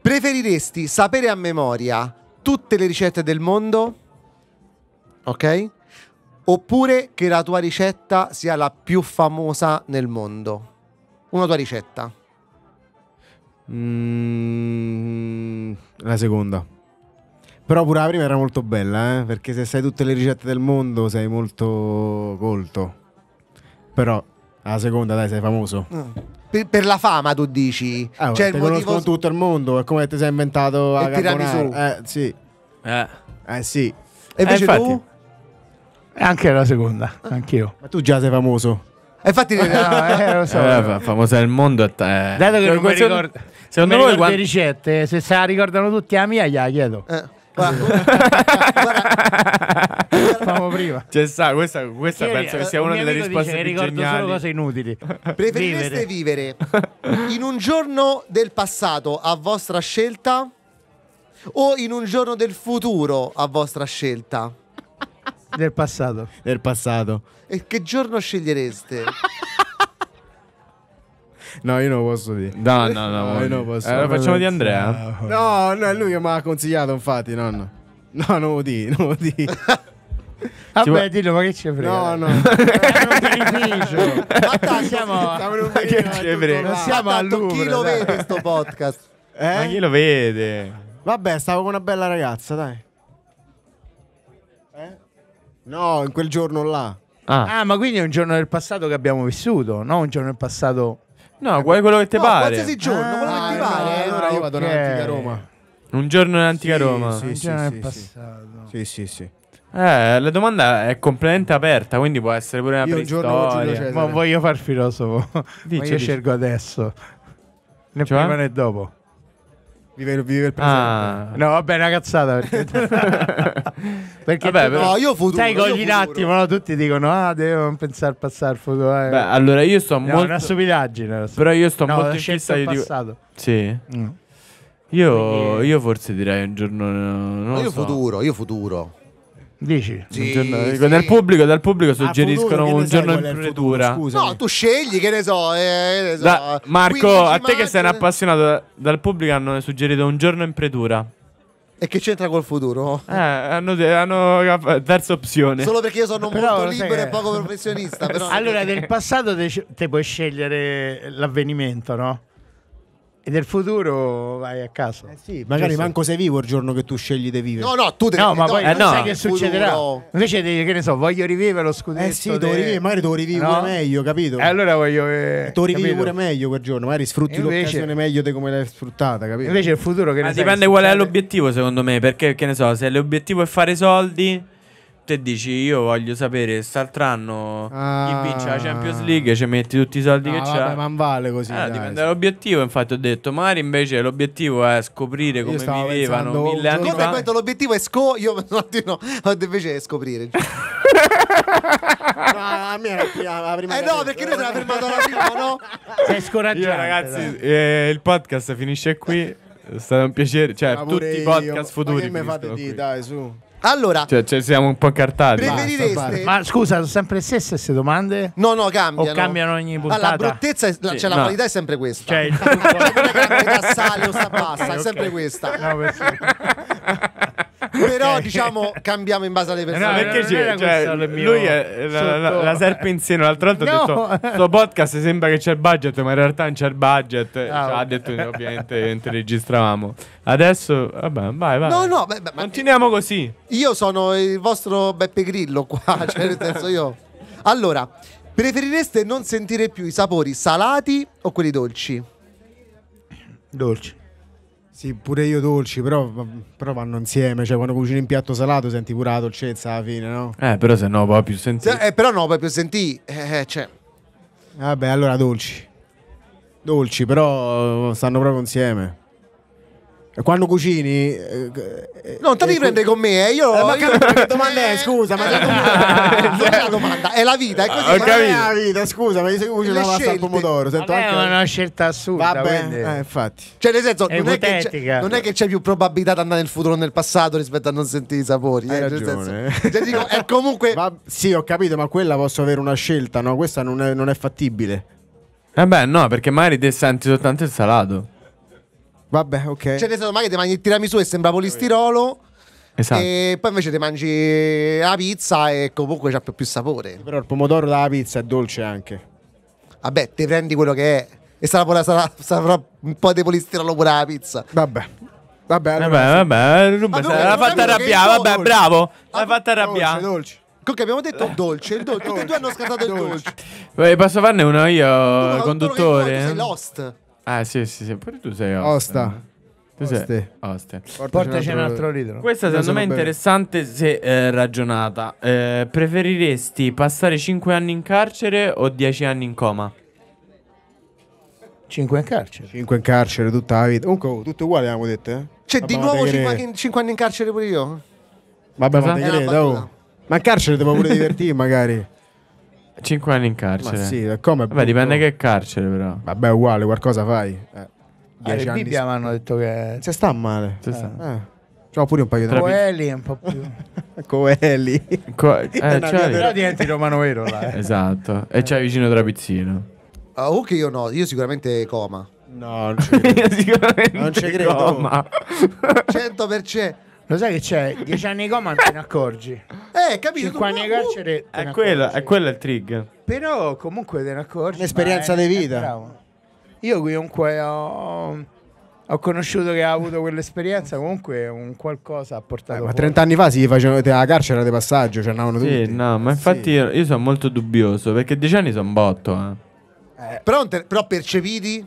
preferiresti sapere a memoria tutte le ricette del mondo? Ok? Oppure che la tua ricetta sia la più famosa nel mondo. Una tua ricetta. Mm, la seconda. Però pure la prima era molto bella, eh? perché se sai tutte le ricette del mondo sei molto colto. Però la seconda, dai, sei famoso. Mm. Per, per, la fama tu dici ah, cioè, ti motivo... tutto il mondo è come ti sei inventato a tirare eh sì eh, eh sì e eh, invece eh, infatti... tu anche la seconda, anch'io. Ma tu già sei famoso. E infatti, no, ah, (laughs) eh, lo so. Eh, famosa del mondo. Eh. Dato che non mi ricordo, secondo voi quando... le ricette, se se la ricordano tutti, la mia gliela chiedo. Eh. Guarda, (laughs) prima. Cioè, sa, questa, questa Chiedi, penso che sia una delle risposte dice, più ricordo geniali. solo cose inutili. Preferireste vivere. vivere in un giorno del passato a vostra scelta o in un giorno del futuro a vostra scelta? Del passato. Del passato. E che giorno scegliereste? No, io non lo posso dire. No, no, no. no io non posso. Allora eh, facciamo di Andrea. No, no, è lui che mi ha consigliato, infatti, nonno. No, non lo di, non lo di. (laughs) Vabbè, può... dillo, ma che c'è frega? No, no. Eh, (laughs) ma siamo Stavo in un beneficio. Non siamo a Chi lo vede questo podcast? Eh? Ma chi lo vede? Vabbè, stavo con una bella ragazza, dai. No, in quel giorno là. Ah. ah, ma quindi è un giorno del passato che abbiamo vissuto, no? Un giorno del passato... No, guarda quello che ti no, pare. qualsiasi giorno, ah, quello che ah, ti pare. Allora io vado okay. nell'antica Roma. Un giorno nell'antica sì, Roma. Sì, un sì, giorno sì, nel sì. passato. Sì, sì, sì. Eh, la domanda è completamente aperta, quindi può essere pure una preistoria. Ma voglio far filosofo. Dice, io dice. scelgo adesso. Né cioè? prima né dopo. Vive, vive il presente. Ah. No, vabbè, una cazzata. Perché, (laughs) perché vabbè, però... no, io futuro. Sai, cogli un attimo, no? tutti dicono, ah, devo pensare al passato. Futuro, eh. Beh, allora io sto no, molto. una stupidaggine. Però io sto no, molto in di passato. Sì. Mm. Io, io forse direi un giorno. No, io so. futuro, io futuro. Dici? Sì, giorno, sì. Nel pubblico, dal pubblico ah, suggeriscono futuro, un giorno in pretura. No, tu scegli, che ne so. Eh, che ne so. Da, Marco, a te che sei un appassionato, dal pubblico hanno suggerito un giorno in pretura. E che c'entra col futuro? Eh, hanno, hanno terza opzione. Solo perché io sono però molto libero che... e poco professionista. allora, nel (laughs) passato te, te puoi scegliere l'avvenimento, no? E del futuro vai a caso. Eh sì, magari Giusto. manco sei vivo il giorno che tu scegli di vivere. No, no, tu devi No, ma poi eh no. sai che succederà. Futuro. Invece di, che ne so, voglio rivivere lo scudetto. Eh sì, de... devo rivivere, magari devo rivivere no? meglio, capito? E eh, allora voglio eh, Devo rivivere pure meglio quel giorno, magari sfrutti Invece... l'occasione meglio di come l'hai sfruttata, capito? Invece il futuro che ne ma dipende qual è l'obiettivo secondo me, perché che ne so, se l'obiettivo è fare soldi te dici io voglio sapere quest'altro anno ah. chi vince la Champions ah. League ci metti tutti i soldi no, che c'è ma non vale così eh, dai, dipende sì. dall'obiettivo infatti ho detto Mari invece l'obiettivo è scoprire come vivevano mille anni come detto, l'obiettivo è sco io (laughs) no, no, invece è scoprire (laughs) la mia era la prima eh no perché noi siamo fermato la prima no (laughs) sei scoraggiato ragazzi eh, il podcast finisce qui è stato un piacere cioè tutti i podcast futuri ma che mi fate di dai su allora, cioè, cioè siamo un po' cartati. Preferireste... Ma scusa, sono sempre le stesse queste domande? No, no, cambiano. O cambiano ogni puntata. Ah, la bruttezza, è, la, sì, cioè no. la qualità è sempre questa. Cioè, il... (laughs) la qualità sale o sta bassa, okay, è sempre okay. questa. No, (laughs) Però diciamo cambiamo in base alle persone. No, perché c'è, cioè, lui è la, la, la serpe insieme. L'altro volta no. ho detto: Sto podcast sembra che c'è il budget, ma in realtà non c'è il budget. Ah, cioè, ha detto ovviamente mentre registravamo. Adesso, vabbè, vai, vai. No, no, beh, beh, continuiamo così. Io sono il vostro Beppe Grillo qua. (laughs) Cioè, nel senso, io. Allora, preferireste non sentire più i sapori salati o quelli dolci? Dolci. Sì, pure io dolci, però, però, vanno insieme. Cioè, quando cucini in piatto salato senti pure la dolcezza alla fine, no? Eh, però se no poi eh, più senti. eh, però no, poi più senti. Eh, cioè. Vabbè, allora dolci. Dolci, però eh, stanno proprio insieme. Quando cucini, eh, eh, non te li eh, prende con me. Eh. Io eh, ma che domanda è? Scusa, ma (laughs) è la domanda. È la vita, è così. Ho ma è la vita, ah, scusa, ma io cucino la pasta al pomodoro. Sento Vabbè, anche... È una scelta assurda. Vabbè, eh, infatti. Cioè, nel senso, è non, è non, è che c'è, più probabilità di andare nel futuro o nel passato rispetto a non sentire i sapori. Hai eh, ragione. Senso, cioè, dico, è (laughs) comunque. Ma, sì, ho capito, ma quella posso avere una scelta, no? Questa non è, non è fattibile. Eh beh, no, perché magari senti soltanto il salato. Vabbè, ok. Cioè, ne sono magari ti mangi il tiramisù e sembra polistirolo. Esatto. E poi invece ti mangi la pizza e comunque c'ha più, più sapore. Però il pomodoro dalla pizza è dolce anche. Vabbè, ti prendi quello che è. E sarà, pure, sarà, sarà un po' di polistirolo pure la pizza. Vabbè. Vabbè, eh allora vabbè, sì. vabbè, eh, l'ha fatta arrabbiare, vabbè, dolce. bravo, l'ha fatta arrabbiare. Dolce, dolce. Comunque abbiamo detto dolce, il dolce, tutti e due hanno scattato il dolce. Beh, posso farne uno io, no, conduttore. Sei lost. Ah, sì, sì, sì. Pure tu sei oste. Osta. Tu sei oste. oste. Portaci, Portaci un altro litro. Questa secondo me è interessante se eh, ragionata. Eh, preferiresti passare 5 anni in carcere o 10 anni in coma? 5 in carcere. 5 in carcere tutta la vita. Comunque, oh, tutte abbiamo detto, eh? Cioè, Vabbè, di nuovo 5 anni in carcere pure io? Vabbè, ma esatto. te credo. Oh. Ma in carcere ti puoi pure (laughs) divertire, magari. 5 anni in carcere. Ma sì, come Vabbè, dipende che carcere, però. Vabbè, uguale, qualcosa fai. Eh, dieci anni. Bibbia mi hanno detto che. Se sta male. Se eh. sta. Eh. C'ho pure un paio di Coeli è un po' più. (laughs) Coeli. Co- (laughs) eh, cioè... Però diventi romano vero là. Eh. Esatto. E c'hai vicino Trapizzino. Ah, uh, ok, io no, io sicuramente coma. No, non ci credo. (laughs) non ci credo. Coma. 100%. Lo sai che c'è? (laughs) Dieci anni di coma te ne accorgi. Eh, capito? 5 anni di carcere. te ne È quello, è quello il trigger. Però comunque te ne accorgi. Un'esperienza di vita. è bravo. Io comunque ho, ho conosciuto che ha avuto quell'esperienza, comunque un qualcosa ha portato. Eh, ma 30 anni fa si facevano la carcere di passaggio, ci andavano tutti. Sì, no, ma infatti io, io sono molto dubbioso perché dieci anni sono botto. eh. eh però, però percepiti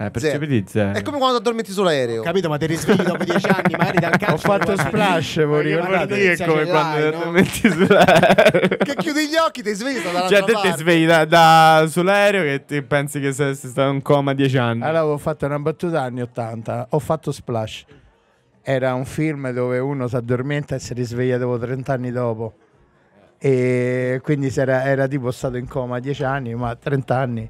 eh, percepiti zero. È come quando addormenti sull'aereo. capito, ma ti risvegli dopo dieci anni, magari dal calcio. Ho fatto splash, voglio dire, è come quando ti addormenti sull'aereo. che chiudi gli occhi, ti svegli dall'altra Cioè, te ti svegli da, da, sull'aereo che ti pensi che sei, sei stato in coma dieci anni. Allora, ho fatto una battuta anni 80, ho fatto splash. Era un film dove uno si addormenta e si risveglia dopo 30 anni dopo. E quindi era, era tipo stato in coma dieci anni, ma 30 anni.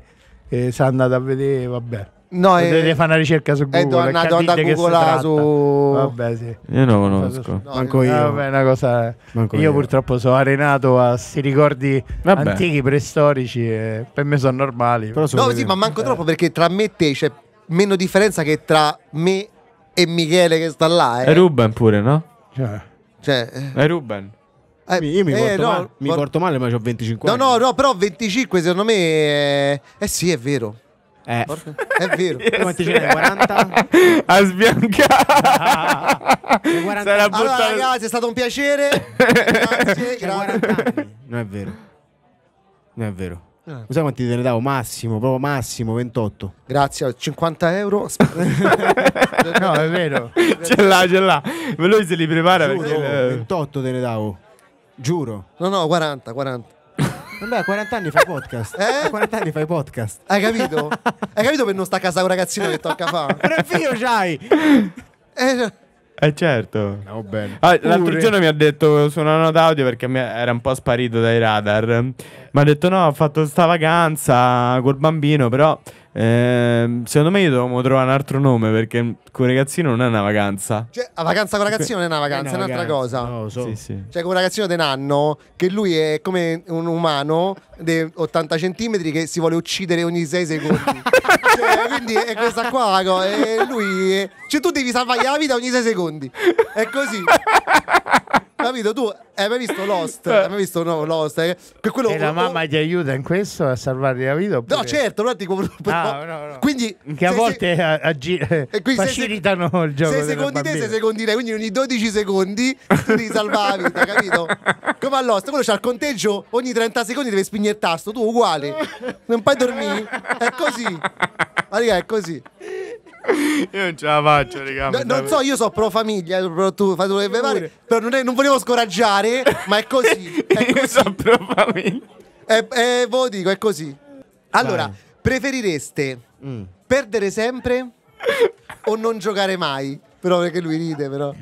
E si è andato a vedere, vabbè. No, eh, fare una ricerca su Google. È tornato a Google su... Vabbè, sì. Io non lo conosco. No, Manco io. Vabbè, una cosa... Manco io, io, purtroppo sono arenato a sti ricordi Vabbè. antichi, preistorici e per me sono normali. Però sono no, sì, ma manco eh. troppo perché tra me e te c'è meno differenza che tra me e Michele che sta là. Eh. E Ruben pure, no? Cioè... cioè eh. E Ruben. Eh, io mi, eh, porto, no, male, mi por- porto male, ma ho 25 no, anni. No, no, però 25 secondo me... È... Eh sì, è vero. Eh. È vero. (laughs) Yes. Quanti ce n'è? 40? A sbiancare. (laughs) Sarà buttato... Allora ragazzi, è stato un piacere. Grazie, grazie. Non è vero. Non è vero. Eh. Non sai quanti te ne davo? Massimo, proprio massimo, 28. Grazie, 50 euro. (laughs) no, è vero. Ce l'ha, ce l'ha. Lui se li prepara Giuro, perché... 28 eh, te ne davo. Giuro. No, no, 40, 40. Vabbè, a 40 anni fai podcast. Eh? eh a 40 anni fai podcast. Hai capito? Hai capito per non sta a casa un ragazzino che tocca fa? (laughs) Però figlio c'hai. Eh, cioè. eh certo. No, ah, l'altro giorno mi ha detto su una audio perché era un po' sparito dai radar. Mi ha detto no, ho fatto sta vacanza col bambino, però Ehm, secondo me io dovevo trovare un altro nome perché con ragazzino non è una vacanza. Cioè, a vacanza con ragazzino non è una vacanza, è, una è un'altra cosa. No, so. sì, sì. Cioè, con un ragazzino di un anno, che lui è come un umano di 80 centimetri che si vuole uccidere ogni 6 secondi. (laughs) cioè, quindi è questa qua la cosa. Lui è... Cioè, tu devi salvare la vita ogni 6 secondi. È così. Capito? Tu hai mai visto Lost? Eh. Hai mai visto no, Lost? Eh, per quello, e la mamma ti aiuta in questo a salvare la vita? Oppure... Certo, no, certo, un attimo. Però... No, no, no. Quindi, che a volte se... ag- facilitano se... il gioco. 6 secondi te, 6 secondi lei Quindi ogni 12 secondi ti devi salvare la vita, capito? (laughs) Come a Lost, quello c'ha il conteggio, ogni 30 secondi devi spingere il tasto, tu uguale. Non puoi dormire. È così. Ma è così. (laughs) Io non ce la faccio, raga. No, non so, io so pro famiglia, però tu fai due pare. Non, è, non volevo scoraggiare, ma è così. (laughs) È io so pro famiglia. È, ve lo dico, è così. Allora, Vai. preferireste mm. perdere sempre o non giocare mai? Però perché lui ride, però.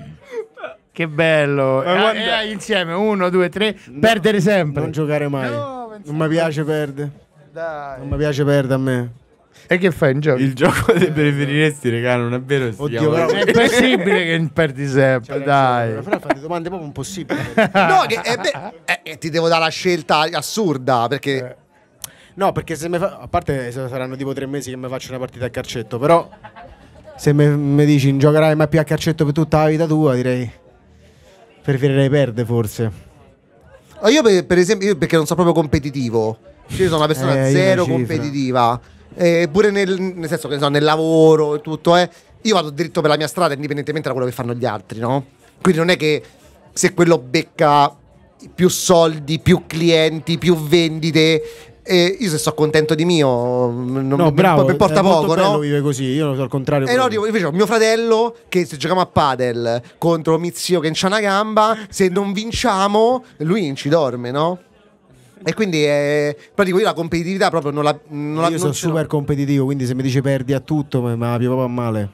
Che bello. Ma eh, quando... eh, insieme, uno, due, tre. No, perdere sempre. Non giocare mai. No, non mi piace perdere. Non mi piace perdere a me. E che fai in gioco? Il gioco eh, preferiresti, regà, non è vero? Oddio, però è (laughs) possibile che perdi sempre, dai. Ragione, però fate domande proprio impossibili. (laughs) no, che, eh, beh, eh, ti devo dare la scelta assurda, perché... Eh. No, perché se mi fa... A parte saranno tipo tre mesi che mi faccio una partita a calcetto, però... Se mi dici non giocherai mai più a calcetto per tutta la vita tua, direi... Preferirei perdere, forse. Io per, per esempio, io perché non sono proprio competitivo. Cioè, io sono una persona eh, zero competitiva. Cifra eh, pure nel, nel, senso che so, nel lavoro e tutto, eh, io vado dritto per la mia strada indipendentemente da quello che fanno gli altri, no? Quindi non è che se quello becca più soldi, più clienti, più vendite, eh, io se sono contento di mio, non no, mi, bravo, mi porta poco, no? vive così, io sono al contrario. E eh no, invece ho mio fratello che se giochiamo a padel contro mio zio che non c'ha una gamba, se non vinciamo, lui ci dorme, no? E quindi è, eh, però dico, io la competitività proprio non la. Non io la, sono super no. competitivo, quindi se mi dice perdi a tutto, mi va proprio a male.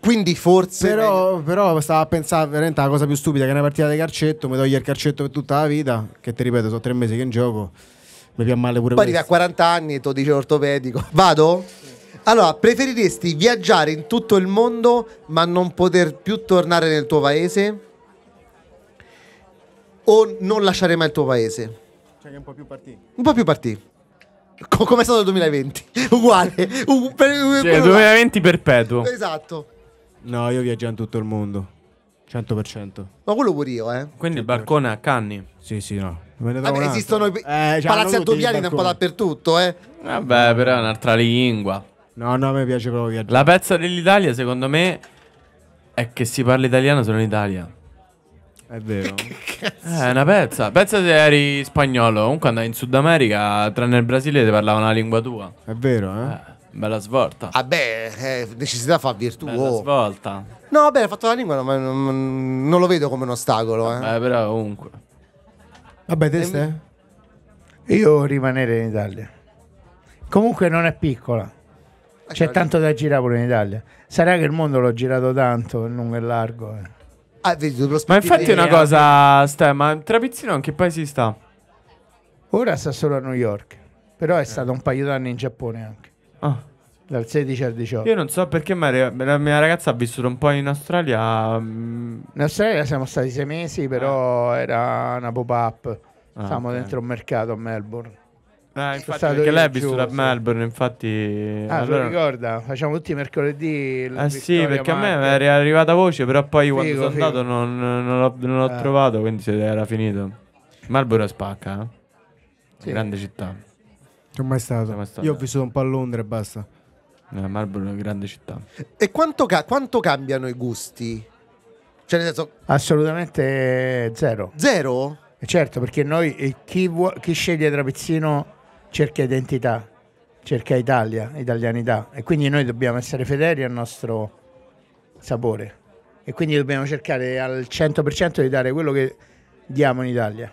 Quindi forse. Però, però stavo a pensare veramente alla cosa più stupida che è una partita di calcetto, mi toglie il calcetto per tutta la vita, che ti ripeto, sono tre mesi che in gioco. Mi piace male pure Poi questo. Poi a 40 anni, e tu dici ortopedico. Vado? Allora, preferiresti viaggiare in tutto il mondo ma non poter più tornare nel tuo paese? O non lasciare mai il tuo paese? Scegli un po' più partì. Un po' più partì. Co- come è stato il 2020? (laughs) Uguale. U- per, u- cioè, 2020 perpetuo. Esatto. No, io viaggio in tutto il mondo. 100%. Ma quello pure io, eh. Quindi il balcone a Canni? Sì, sì, no. Vabbè, esistono i eh, palazzi addomiali un po' dappertutto, eh. Vabbè, però è un'altra lingua. No, no, a me piace proprio viaggiare. La pezza dell'Italia, secondo me, è che si parla italiano solo in Italia. È vero. (laughs) Che eh, cazzo? eh, una pezza. Pensa se eri spagnolo. Comunque andai in Sud America, tranne il Brasile, ti parlava una lingua tua. È vero, eh? eh bella svolta. Vabbè, ah eh, necessità fa virtù. Bella oh. svolta. No, vabbè, hai fatto la lingua, ma non, non, lo vedo come un ostacolo. Vabbè, eh. eh, però comunque. Vabbè, te stai? Io rimanere in Italia. Comunque non è piccola. Ah, c'è tanto da girare pure in Italia. Sarà che il mondo l'ho girato tanto, lungo e largo. Eh ah, vedi, ma infatti è una cosa, Stem, ma Trapizzino in che paese sta? Ora sta solo a New York, però è stato un paio d'anni in Giappone anche. Ah. Dal 16 al 18. Io non so perché ma la mia ragazza ha vissuto un po' in Australia. Mm. In Australia siamo stati sei mesi, però ah. era una pop-up. Ah, Siamo okay. dentro un mercato a Melbourne. Ah, infatti, perché lei ha vissuto a Melbourne, infatti... Ah, allora... ricorda? Facciamo tutti i mercoledì... Ah sì, perché Marte. a me era arrivata voce, però poi figo, quando sono figo. andato non, non l'ho, non l'ho eh. trovato, quindi era finito. Melbourne spacca, eh? Sì. grande città. Non mai stato. mai stato. Io ho vissuto un po' a Londra e basta. Eh, Melbourne è una grande città. E quanto, ca- quanto cambiano i gusti? Cioè, nel senso... Assolutamente zero. Zero? E eh, certo, perché noi, chi, vuo- chi sceglie trapezzino cerca identità, cerca Italia, italianità e quindi noi dobbiamo essere fedeli al nostro sapore e quindi dobbiamo cercare al 100% di dare quello che diamo in Italia.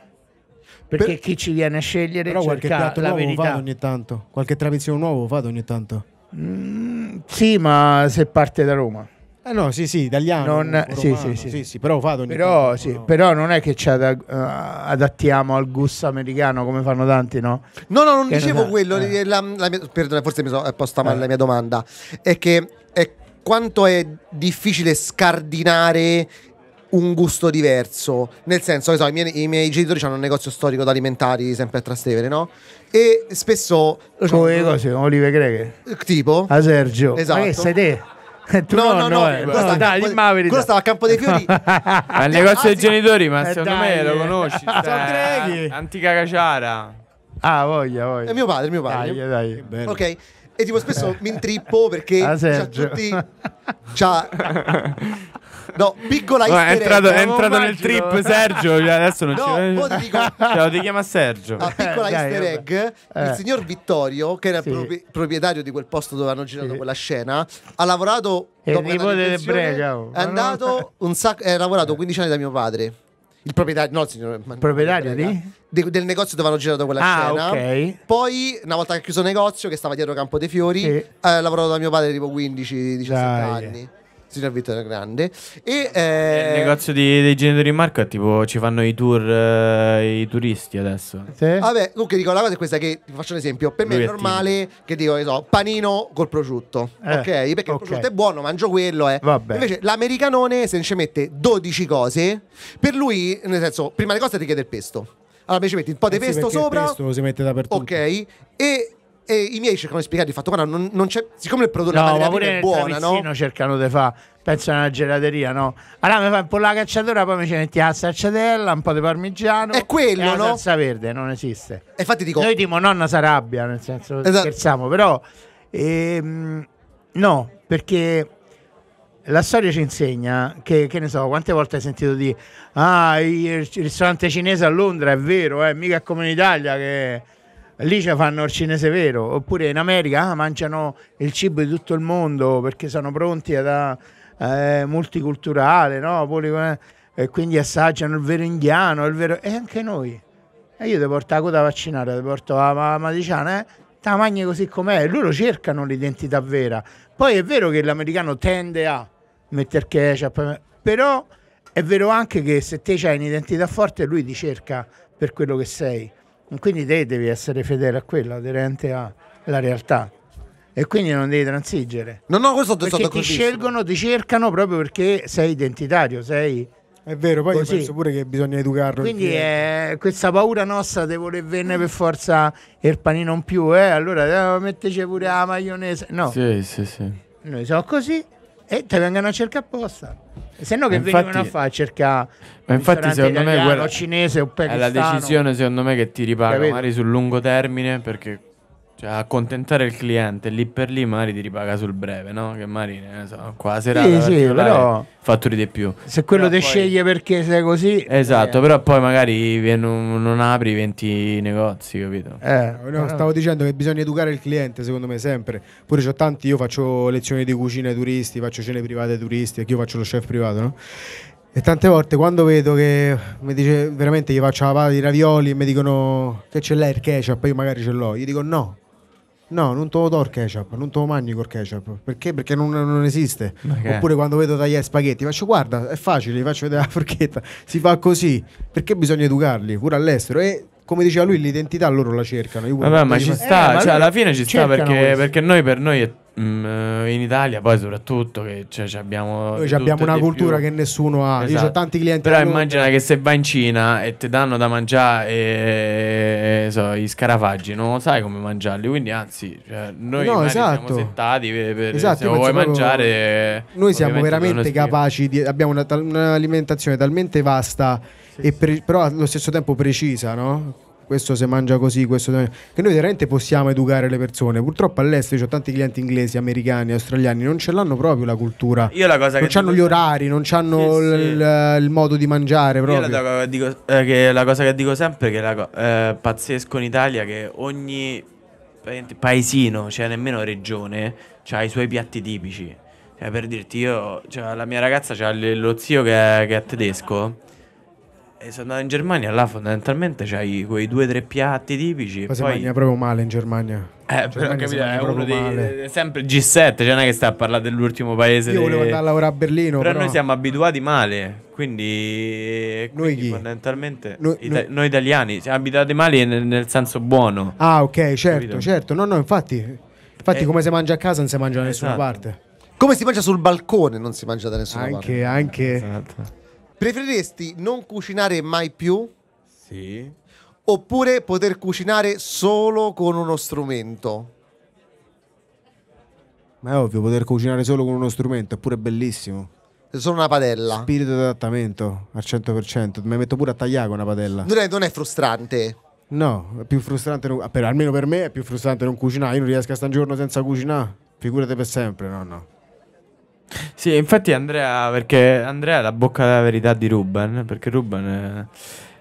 Perché per... chi ci viene a scegliere Però qualche piatto nuovo verità. vado ogni tanto, qualche tradizione nuovo vado ogni tanto. Mm, sì, ma se parte da Roma. Ah no, sì, sì, italiano. Non, romano, sì, sì, sì. sì, sì, però fa ogni però, tempo, sì, no. però non è che ci ad, uh, eh, adattiamo al gusto americano come fanno tanti, no? No, no, non che dicevo non quello. Eh. La, la mia, perdona, forse mi sono eh, posta male eh. la mia domanda. È che è quanto è difficile scardinare un gusto diverso. Nel senso, so, i, miei, i, miei, genitori hanno un negozio storico d'alimentari sempre a Trastevere, no? E spesso. Come cioè, cose, olive greche. Tipo. A Sergio. Esatto. Ma che esatto. sei te? Eh, tu no, no, no, no, no eh. dai, dimmi la verità. Quello stava a Campo dei Fiori. (laughs) Al negozio dei genitori, ma eh, secondo me lo conosci. (laughs) Antica caciara. Ah, voglia, voglia. È mio padre, mio padre. Dai, dai. Ok. E tipo spesso mi intrippo perché c'ha (laughs) ah, tutti... C'ha... No, piccola no, È entrato, è entrato nel trip Sergio, cioè, adesso non no, ci dico... cioè, ti chiama Sergio. A piccola eh, easter egg, eh. il signor Vittorio, che era sì. il proprietario di quel posto dove hanno girato sì. quella scena, ha lavorato... Il nipote Brega. Oh. È andato un sacco... Ha lavorato 15 anni da mio padre. Il proprietario, no, il signor, proprietario di? De, del negozio dove hanno girato quella ah, scena. Okay. Poi, una volta che ha chiuso il negozio, che stava dietro Campo dei Fiori, sì. ha lavorato da mio padre tipo 15-17 anni. Trina Vita Grande. E, eh... Il negozio di, dei genitori in marca tipo ci fanno i tour eh, i turisti adesso. Sì. Vabbè, ah, comunque dico la cosa è questa che faccio un esempio. Per me è normale che dico, so, panino col prosciutto. Eh, ok? Perché okay. il prosciutto è buono, mangio quello. Eh. Vabbè. Invece l'americanone se ne ci mette 12 cose, per lui, nel senso, prima di cose ti chiede il pesto. Allora, invece metti un po' di eh pesto sì, sopra. Il pesto lo si mette dappertutto. Ok? E e i miei cercano di spiegare di fatto, guarda, non, non c'è, siccome il prodotto no, della materia è buono no? cercano di fare, penso a una gelateria, no? Allora mi fa un po' la cacciatura poi mi ci metti la stracciatella, un po' di parmigiano. È quello, e la no? salsa verde, non esiste. E infatti dico... Noi dimo nonna s'arrabbia, nel senso, esatto. scherziamo, però... Ehm, no, perché la storia ci insegna che, che ne so, quante volte hai sentito di ah, il ristorante cinese a Londra è vero, eh, mica come in Italia che lì ci fanno il cinese vero, oppure in America ah, mangiano il cibo di tutto il mondo perché sono pronti ad eh, multiculturale, no? Poli, eh, e quindi assaggiano il vero indiano, il vero... e anche noi. E io ti porto la coda vaccinata, ti porto la matriciana, eh? la magni così com'è, loro cercano l'identità vera. Poi è vero che l'americano tende a mettere ketchup, però è vero anche che se te hai un'identità forte lui ti cerca per quello che sei. Quindi te devi essere fedele a quello, aderente alla realtà. E quindi non devi transigere. No, no, questo perché stato ti scelgono, ti cercano proprio perché sei identitario, sei... È vero, poi così. penso pure che bisogna educarlo. Quindi è questa paura nostra di voler venne per forza il panino in più, eh? allora eh, metteci pure la maionese. No, sì, sì, sì. noi siamo così e te vengono a cercare apposta. Se no che infatti, venivano a fare cerca ma infatti secondo me quella, cinese o eh, pakistano. È la decisione secondo me che ti ripaga magari sul lungo termine perché cioè, accontentare il cliente lì per lì magari ti ripaga sul breve, no? Che magari, ne so, qua sera sì, sì, però... fatturi di più. Se quello però ti poi... sceglie perché sei così... Esatto, eh. però poi magari non, non, apri 20 negozi, capito? Eh, eh no, stavo dicendo che bisogna educare il cliente, secondo me, sempre. Pure c'ho tanti, io faccio lezioni di cucina ai turisti, faccio cene private ai turisti, perché io faccio lo chef privato, no? E tante volte quando vedo che mi dice veramente gli faccio la pata di ravioli e mi dicono che ce l'hai il ketchup, poi magari ce l'ho, gli dico no, No, non te lo do il ketchup, non te lo mangi col ketchup. Perché? Perché non, non esiste. Okay. Oppure quando vedo tagliare spaghetti, faccio guarda, è facile, gli faccio vedere la forchetta. Si fa così. Perché bisogna educarli, pure all'estero. E come diceva lui, l'identità loro la cercano. Vabbè, ma ci sta, eh, cioè, alla fine ci sta perché, perché noi per noi è Mm, eh, in Italia poi soprattutto che cioè, abbiamo noi abbiamo una cultura più. che nessuno ha esatto. io ho tanti clienti però immagina che se vai in Cina e ti danno da mangiare e, eh, e, eh, so, i scarafaggi non sai come mangiarli quindi anzi cioè, noi no, esatto. siamo settati per, per esatto, se lo vuoi mangiare noi siamo veramente capaci di, abbiamo una, un'alimentazione talmente vasta sì, pre- sì. però allo stesso tempo precisa no? questo se mangia così, questo che noi veramente possiamo educare le persone. Purtroppo all'estero ho tanti clienti inglesi, americani, australiani, non ce l'hanno proprio la cultura. Io la cosa non hanno gli orari, non hanno sì, sì. l- il modo di mangiare proprio. Io la, dico, eh, la cosa che dico sempre è che la, eh, pazzesco in Italia che ogni paesino, cioè nemmeno regione, ha i suoi piatti tipici. Cioè, per dirti, io, cioè, la mia ragazza ha lo zio che è, che è tedesco e eh, se andato in Germania, là fondamentalmente c'hai quei due o tre piatti tipici. Ma si poi... mangia proprio male in Germania. Eh, però capito, è uno dei, sempre G7, cioè non è che sta a parlare dell'ultimo paese. Io volevo andare a lavorare a Berlino. Però, però. noi siamo abituati male, quindi, noi quindi fondamentalmente noi, ita- noi... noi, italiani siamo abituati male nel, nel senso buono. Ah, ok, certo, capito? certo. No, no, infatti, infatti e... Eh. come si mangia a casa non si mangia da esatto. nessuna parte. Come si mangia sul balcone non si mangia da nessuna anche, parte. Anche, anche. Esatto. Preferiresti non cucinare mai più? Sì. Oppure poter cucinare solo con uno strumento? Ma è ovvio, poter cucinare solo con uno strumento è pure bellissimo. Solo una padella. Spirito di adattamento al 100%. Mi metto pure a tagliare con una padella. Non è, non è frustrante. No, è più frustrante, non, per, almeno per me è più frustrante non cucinare. Io non riesco a stare un giorno senza cucinare. Figurate per sempre, no, no. Sì, infatti Andrea, perché Andrea è la bocca della verità di Ruben, perché Ruben eh,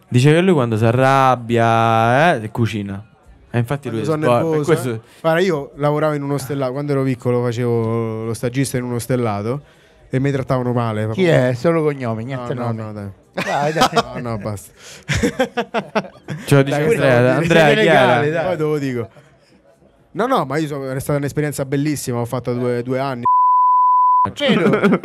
dice che lui quando si arrabbia eh, cucina. E infatti quando lui sono nervoso, questo... eh? Guarda, io lavoravo in uno stellato, quando ero piccolo facevo lo stagista in uno stellato e mi trattavano male. Proprio. Chi è? Solo cognomi, niente no, nome. No, no, dai. Dai, dai. (laughs) no, no, basta. Ce lo dice dai, Andrea, Andrea è legale, dai. Poi te lo dico. No, no, ma io so, è stata un'esperienza bellissima, ho fatto due, due anni. Vero?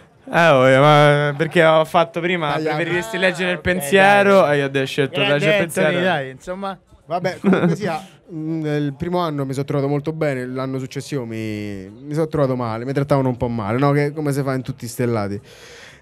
(laughs) Eh, oh, ma perché ho fatto prima Tagliamo. preferiresti ah, leggere il okay, pensiero dai. e io ho scelto Grande leggere il pensiero. Dai, insomma, vabbè, comunque sia, mm, il primo anno mi sono trovato molto bene, l'anno successivo mi, mi sono trovato male, mi trattavano un po' male, no? Che, come si fa in tutti i stellati.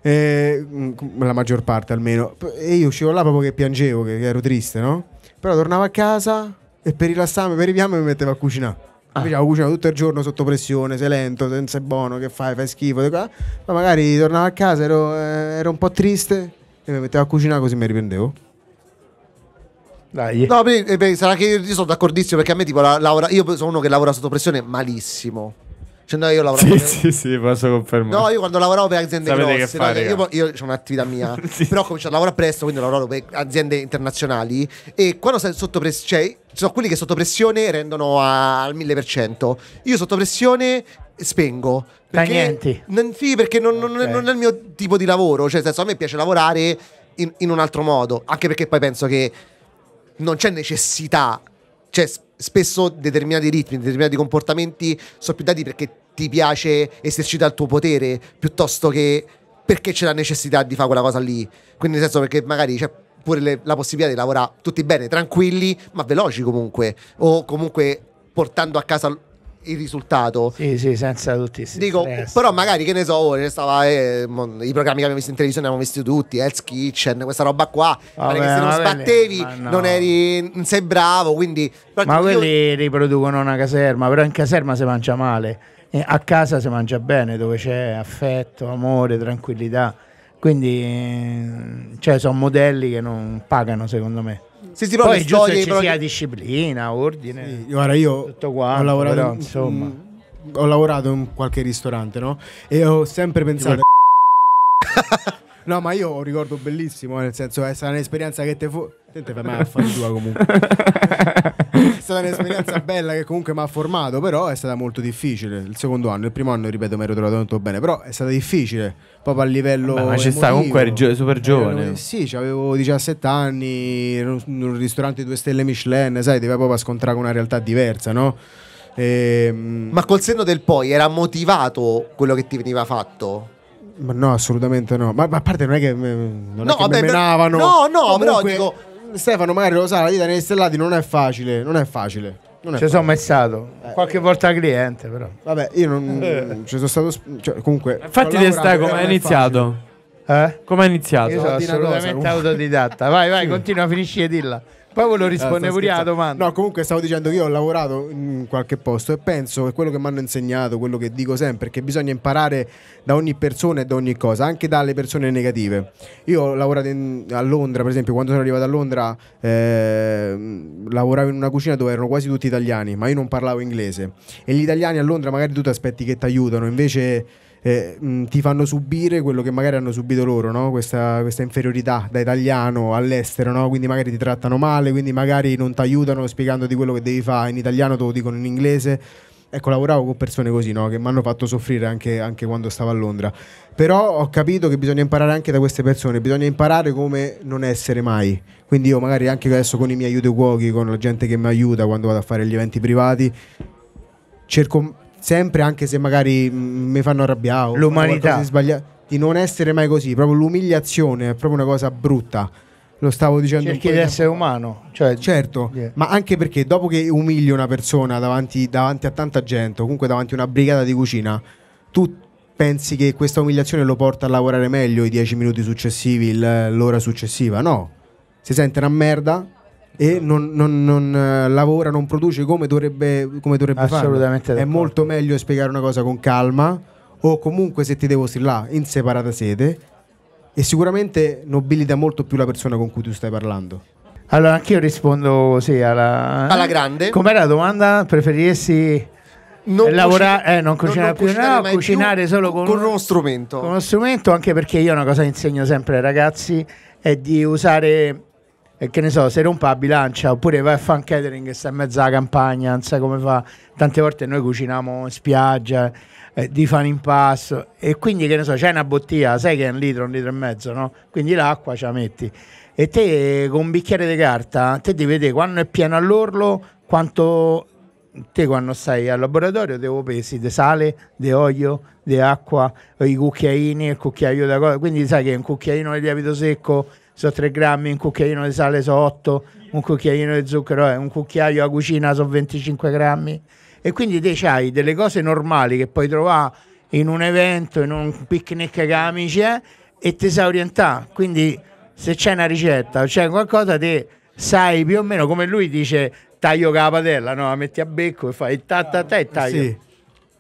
E, mm, la maggior parte almeno. E io uscivo là proprio che piangevo, che, che ero triste, no? Però tornavo a casa e per rilassarmi, per riviarmi mi mettevo a cucinare. Invece ah. cucina tutto il giorno sotto pressione, sei lento, se sei buono, che fai, fai schifo. Qua. Ah". Ma magari tornavo a casa, ero, eh, ero un po' triste e mi mettevo a cucinare così mi riprendevo. Dai. No, beh, eh, beh, sarà che io sono d'accordissimo perché a me tipo la, la, io sono uno che lavora sotto pressione malissimo. Cioè, no, io lavoravo. Sì, per... sì, sì, posso confermare. No, io quando lavoravo per aziende Sapete grosse, fare, no, io, ho un'attività mia, (laughs) sì. però ho cominciato a lavorare presto, quindi lavoravo per aziende internazionali. E quando sei sotto pressione, cioè, ci sono quelli che sotto pressione rendono a- al 1000%. Io sotto pressione spengo. Perché, niente. Non, sì, perché non, non- Ok. non è il mio tipo di lavoro. Cioè, nel senso, a me piace lavorare in, in un altro modo. Anche perché poi penso che non c'è necessità. Cioè, s- spesso determinati ritmi, determinati comportamenti sono più dati perché ti piace esercitare il tuo potere piuttosto che perché c'è la necessità di fare quella cosa lì. Quindi, nel senso, perché magari c'è cioè, oppure le, la possibilità di lavorare tutti bene, tranquilli, ma veloci comunque, o comunque portando a casa il risultato. Sì, sì, senza tutti. Sì, Dico, stress. però magari che ne so, ne oh, stava, eh, i programmi che abbiamo visto in televisione, abbiamo visto tutti, Health Kitchen, questa roba qua. Vabbè, che se non sbattevi, no. non eri, non sei bravo, quindi... Ma quelli riproducono una caserma, però in caserma si mangia male. A casa si mangia bene, dove c'è affetto, amore, tranquillità. Quindi cioè, sono modelli che non pagano secondo me. Sì, sì, Poi è giusto che ci sia disciplina, ordine. Sì, guarda, io tutto quanto, ho lavorato, però, insomma. Mh, ho lavorato in qualche ristorante, no? E ho sempre pensato... (laughs) no, ma io ho un ricordo bellissimo, nel senso è stata un'esperienza che te fu... Te fai mai a fare tua comunque. (laughs) stata un'esperienza (laughs) bella che comunque mi ha formato, però è stata molto difficile. Il secondo anno, il primo anno, ripeto, mi ero trovato molto bene, però è stata difficile proprio a livello. Beh, ma ci sta, comunque eri gio- super giovane. Eh, sì, avevo 17 anni, ero in un ristorante due stelle Michelin, sai, devi proprio scontrare con una realtà diversa, no? E, ehm, ma col senno del poi era motivato quello che ti veniva fatto? Ma no, assolutamente no. Ma, ma a parte non è che non no, è che vabbè, me menavano. No, no, Comunque, però dico Stefano Mario lo sa, la vita negli stellati non è facile, non è facile. ci sono mai stato eh, qualche eh. volta cliente, però. Vabbè, io non eh. ci sono stato. Cioè, comunque. Infatti, ti stai come è iniziato. Eh? Come è iniziato? Io sono assolutamente cosa, autodidatta. Vai, vai, continua, finisci e dilla. Poi volevo eh, rispondere pure alla domanda. No, comunque stavo dicendo che io ho lavorato in qualche posto e penso che quello che mi hanno insegnato, quello che dico sempre, è che bisogna imparare da ogni persona e da ogni cosa, anche dalle persone negative. Io ho lavorato in, a Londra, per esempio, quando sono arrivato a Londra eh, lavoravo in una cucina dove erano quasi tutti italiani, ma io non parlavo inglese. E gli italiani a Londra magari tu ti aspetti che ti aiutano, invece eh, mh, mm, ti fanno subire quello che magari hanno subito loro, no? questa, questa, inferiorità da italiano all'estero, no? quindi magari ti trattano male, quindi magari non ti aiutano spiegandoti quello che devi fare in italiano, te lo dicono in inglese. Ecco, lavoravo con persone così, no? Che mi hanno fatto soffrire anche, anche, quando stavo a Londra. Però ho capito che bisogna imparare anche da queste persone, bisogna imparare come non essere mai. Quindi io magari anche adesso con i miei aiuti cuochi, con la gente che mi aiuta quando vado a fare gli eventi privati, cerco sempre anche se magari mm, mi fanno arrabbiare. L'umanità. Di, di non essere mai così, proprio l'umiliazione è proprio una cosa brutta lo stavo dicendo cerchi di essere umano cioè, certo yeah. ma anche perché dopo che umili una persona davanti, davanti, a tanta gente o comunque davanti a una brigata di cucina tu pensi che questa umiliazione lo porta a lavorare meglio i dieci minuti successivi l'ora successiva no si sente una merda e non, non, non, eh, lavora, non produce come dovrebbe, come dovrebbe Assolutamente fare. È molto meglio spiegare una cosa con calma o comunque se ti devo strillare in separata sede e sicuramente nobilita molto più la persona con cui tu stai parlando. Allora, anch'io rispondo sì, alla... alla grande. Com'era la domanda? Preferiresti non lavorare, cucin- eh, non cucinare, non, non più, cucinare, no, cucinare più solo con, con, uno strumento. Con uno strumento, anche perché io una cosa insegno sempre ai ragazzi è di usare e che ne so, se rompa la bilancia oppure vai a fare catering e sta in mezzo alla campagna, non sai come fa. Tante volte noi cuciniamo in spiaggia, eh, di fan impasto e quindi che ne so, c'è una bottiglia, sai che è un litro, un litro e mezzo, no? Quindi l'acqua ce la metti e te eh, con un bicchiere di carta, te devi vedere quando è pieno all'orlo, quanto te quando stai al laboratorio devo pesi di de sale, di olio, di acqua, i cucchiaini, il cucchiaio da cosa, quindi sai che un cucchiaino di lievito secco sono 3 grammi, un cucchiaino di sale sono 8, un cucchiaino di zucchero, eh, un cucchiaio a cucina sono 25 grammi. E quindi te hai delle cose normali che puoi trovare in un evento, in un picnic che amici eh, e ti sai orientare. Quindi se c'è una ricetta o c'è qualcosa te sai più o meno come lui dice taglio la padella, no? La metti a becco e fai ta ta ta e ah, taglio. Sì.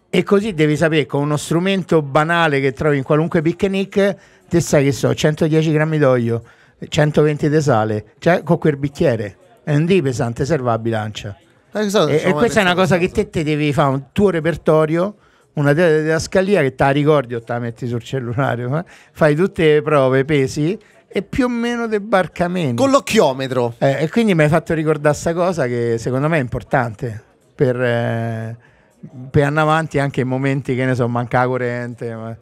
E così devi sapere con uno strumento banale che trovi in qualunque picnic, te sai che so, 110 grammi d'olio, 120 di sale, cioè con quel bicchiere, è un di pesante, serve a bilancia. Esatto, e, e questa è una cosa che te, te devi fare un tuo repertorio, una didascalia che te la ricordi o te la metti sul cellulare, eh? fai tutte le prove, pesi e più o meno debarcamento. Con l'occhiometro. Eh, e quindi mi hai fatto ricordare questa cosa che secondo me è importante per, eh, per andare avanti anche in momenti che ne so, manca la corrente. Ma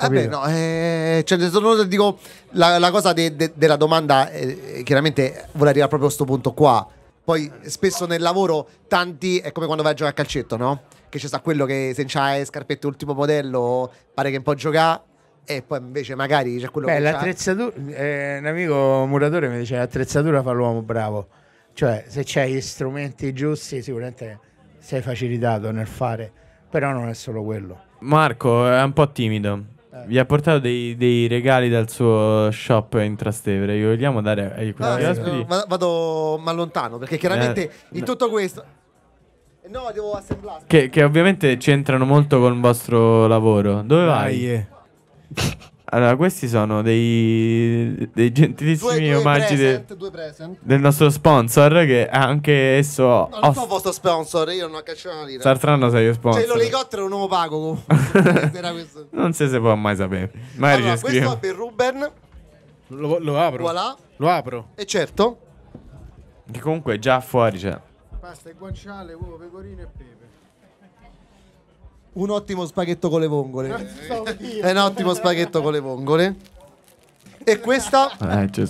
Vabbè, eh no, eh, cioè, sono, dico, la, la cosa de, de, della domanda, eh, chiaramente, vuole arrivare proprio a questo punto qua. Poi spesso nel lavoro tanti è come quando vai a giocare a calcetto, no? Che c'è sta quello che se non c'hai scarpette ultimo modello pare che un po' giocare e poi invece magari c'è quello Beh, che l'attrezzatura eh, un amico muratore mi dice l'attrezzatura fa l'uomo bravo. Cioè, se c'hai gli strumenti giusti sicuramente sei facilitato nel fare, però non è solo quello. Marco è un po' timido vi ha portato dei, dei, regali dal suo shop in Trastevere. Io vogliamo dare ai questi ah, ospiti. No, vado ma lontano perché chiaramente eh, in no. tutto questo. Eh, no, devo assemblare. Che, che, ovviamente c'entrano molto con il vostro lavoro. Dove vai? vai? Eh. (laughs) Allora, questi sono dei, dei gentilissimi due, due omaggi present, de, present. del nostro sponsor. Che anche esso. No, non sono vostro sponsor, io non ho cacciato una lira. Sartranno sei io sponsor. Cioè, l'elicottero non lo pago. (laughs) non so se può mai sapere. Magari allora, questo è per Ruben. Lo, lo, apro. Voilà. Lo apro. E certo. Che comunque è già fuori c'è. Cioè. Pasta e guanciale, uovo, pecorino e pepe un ottimo spaghetto con le vongole. Eh, è un ottimo spaghetto con le vongole. E questa Eh, ci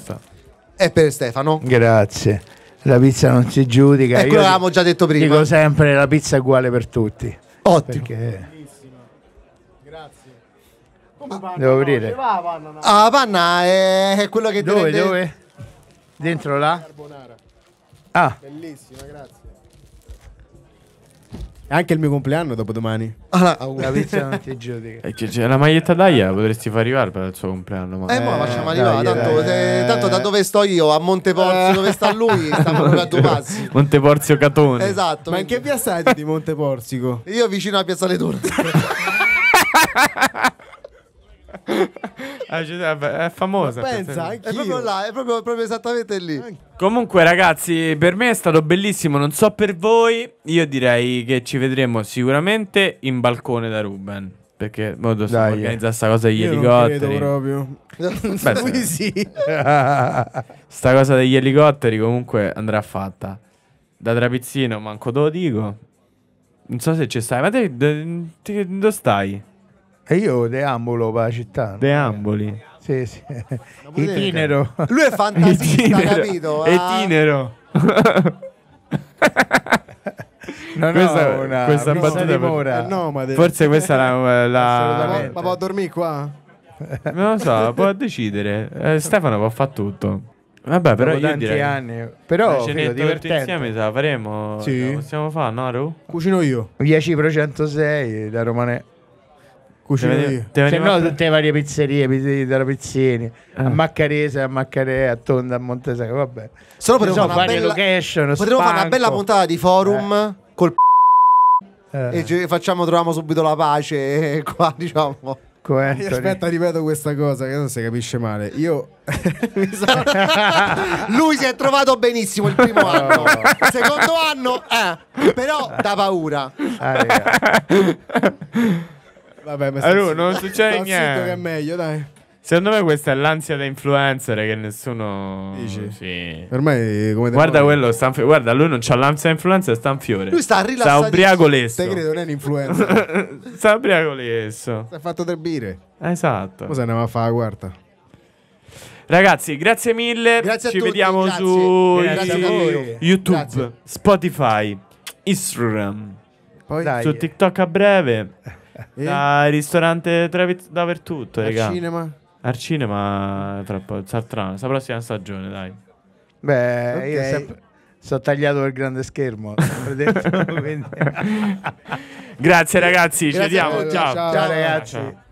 è per Stefano. Grazie. La pizza non si giudica. Ecco, Io l'avevamo già detto prima. Dico sempre la pizza è uguale per tutti. Ottimo. Perché Come panna? Ah, devo aprire. Va la panna, no. Ah, la panna è quello che ti dove, rende- dove? Dentro là? Carbonara. Ah, Bellissima, grazie. È anche il mio compleanno dopo domani. Una ah, auguri, non ti giudica. Eh, c'è, c'è la maglietta d'Aia potresti far arrivare per il suo compleanno. Ma... Eh, eh facciamo arrivare. Dai, tanto, eh, tanto, da dove sto io, a Monteporzio, eh. dove sta lui, stiamo a due cioè, passi. Monteporzio Catone. Esatto. Ma in che piazza siete di Monteporzico? Io vicino a Piazza Le Turco. (laughs) (laughs) (laughs) Ah, è famosa. pensa, anche è proprio là, è proprio, proprio esattamente lì. Comunque, ragazzi, per me è stato bellissimo. Non so per voi, io direi che ci vedremo sicuramente in balcone da Ruben. Perché modo si organizza sta cosa degli io elicotteri. Non credo proprio. (laughs) Beh, Lui sì. sta cosa degli elicotteri comunque andrà fatta. Da Trapizzino, manco te lo dico. Non so se ci stai, ma te, te, te dove stai? E io deambulo per la città. Deamboli. Sì, sì. Itinero. Lui è fantasista, Itinero. capito? È ah. (laughs) non questa, ho una questa battuta per... dimora. Eh, no, Forse questa la... la... Ma può dormire qua? (laughs) Non lo so, può decidere. Eh, Stefano può fare tutto. Vabbè, però Dopo io tanti direi... anni. Però ce ne divertente insieme, la faremo. Sì. La possiamo fare, no, Ru? Cucino io. 10 106 da Romanè. Cucino Te Se cioè, no, tutte le varie pizzerie, pizzerie della Pizzini, ah. a Maccarese, a Maccarea, a Tonda, a Montesacro, vabbè. Solo potremmo, fare, una bella, location, potremmo fare una bella puntata di forum eh. col eh. e facciamo, troviamo subito la pace eh, qua, (laughs) diciamo. Anthony. Aspetta, ripeto questa cosa che non si capisce male. Io (laughs) (laughs) lui si è trovato benissimo il primo anno, secondo anno, eh, però da paura. Ah, Vabbè, ma allora, non succede niente. (laughs) che è meglio, dai. Secondo me questa è l'ansia da influencer che nessuno... Dice. Sì. Ormai come... Guarda quello, sta fiore. guarda lui non c'ha l'ansia da influencer, sta in fiore. Lui sta rilassando. Sta ubriaco lesso. Te credo, non è un influencer. (laughs) sta ubriaco lesso. Si è fatto tre bire. Esatto. Cosa ne va a fare la Ragazzi, grazie mille. Grazie Ci tutti, vediamo grazie. su grazie YouTube, grazie. Spotify, Instagram. Poi, su TikTok a breve. E? Eh? Da ristorante Travis dappertutto, Al cinema? Al cinema tra poco, sarà la prossima stagione, dai. Beh, okay. io sempre... Sono tagliato per grande schermo. detto, (laughs) (laughs) Grazie ragazzi, Grazie ci vediamo. Ciao. ciao. ciao ragazzi. Ciao.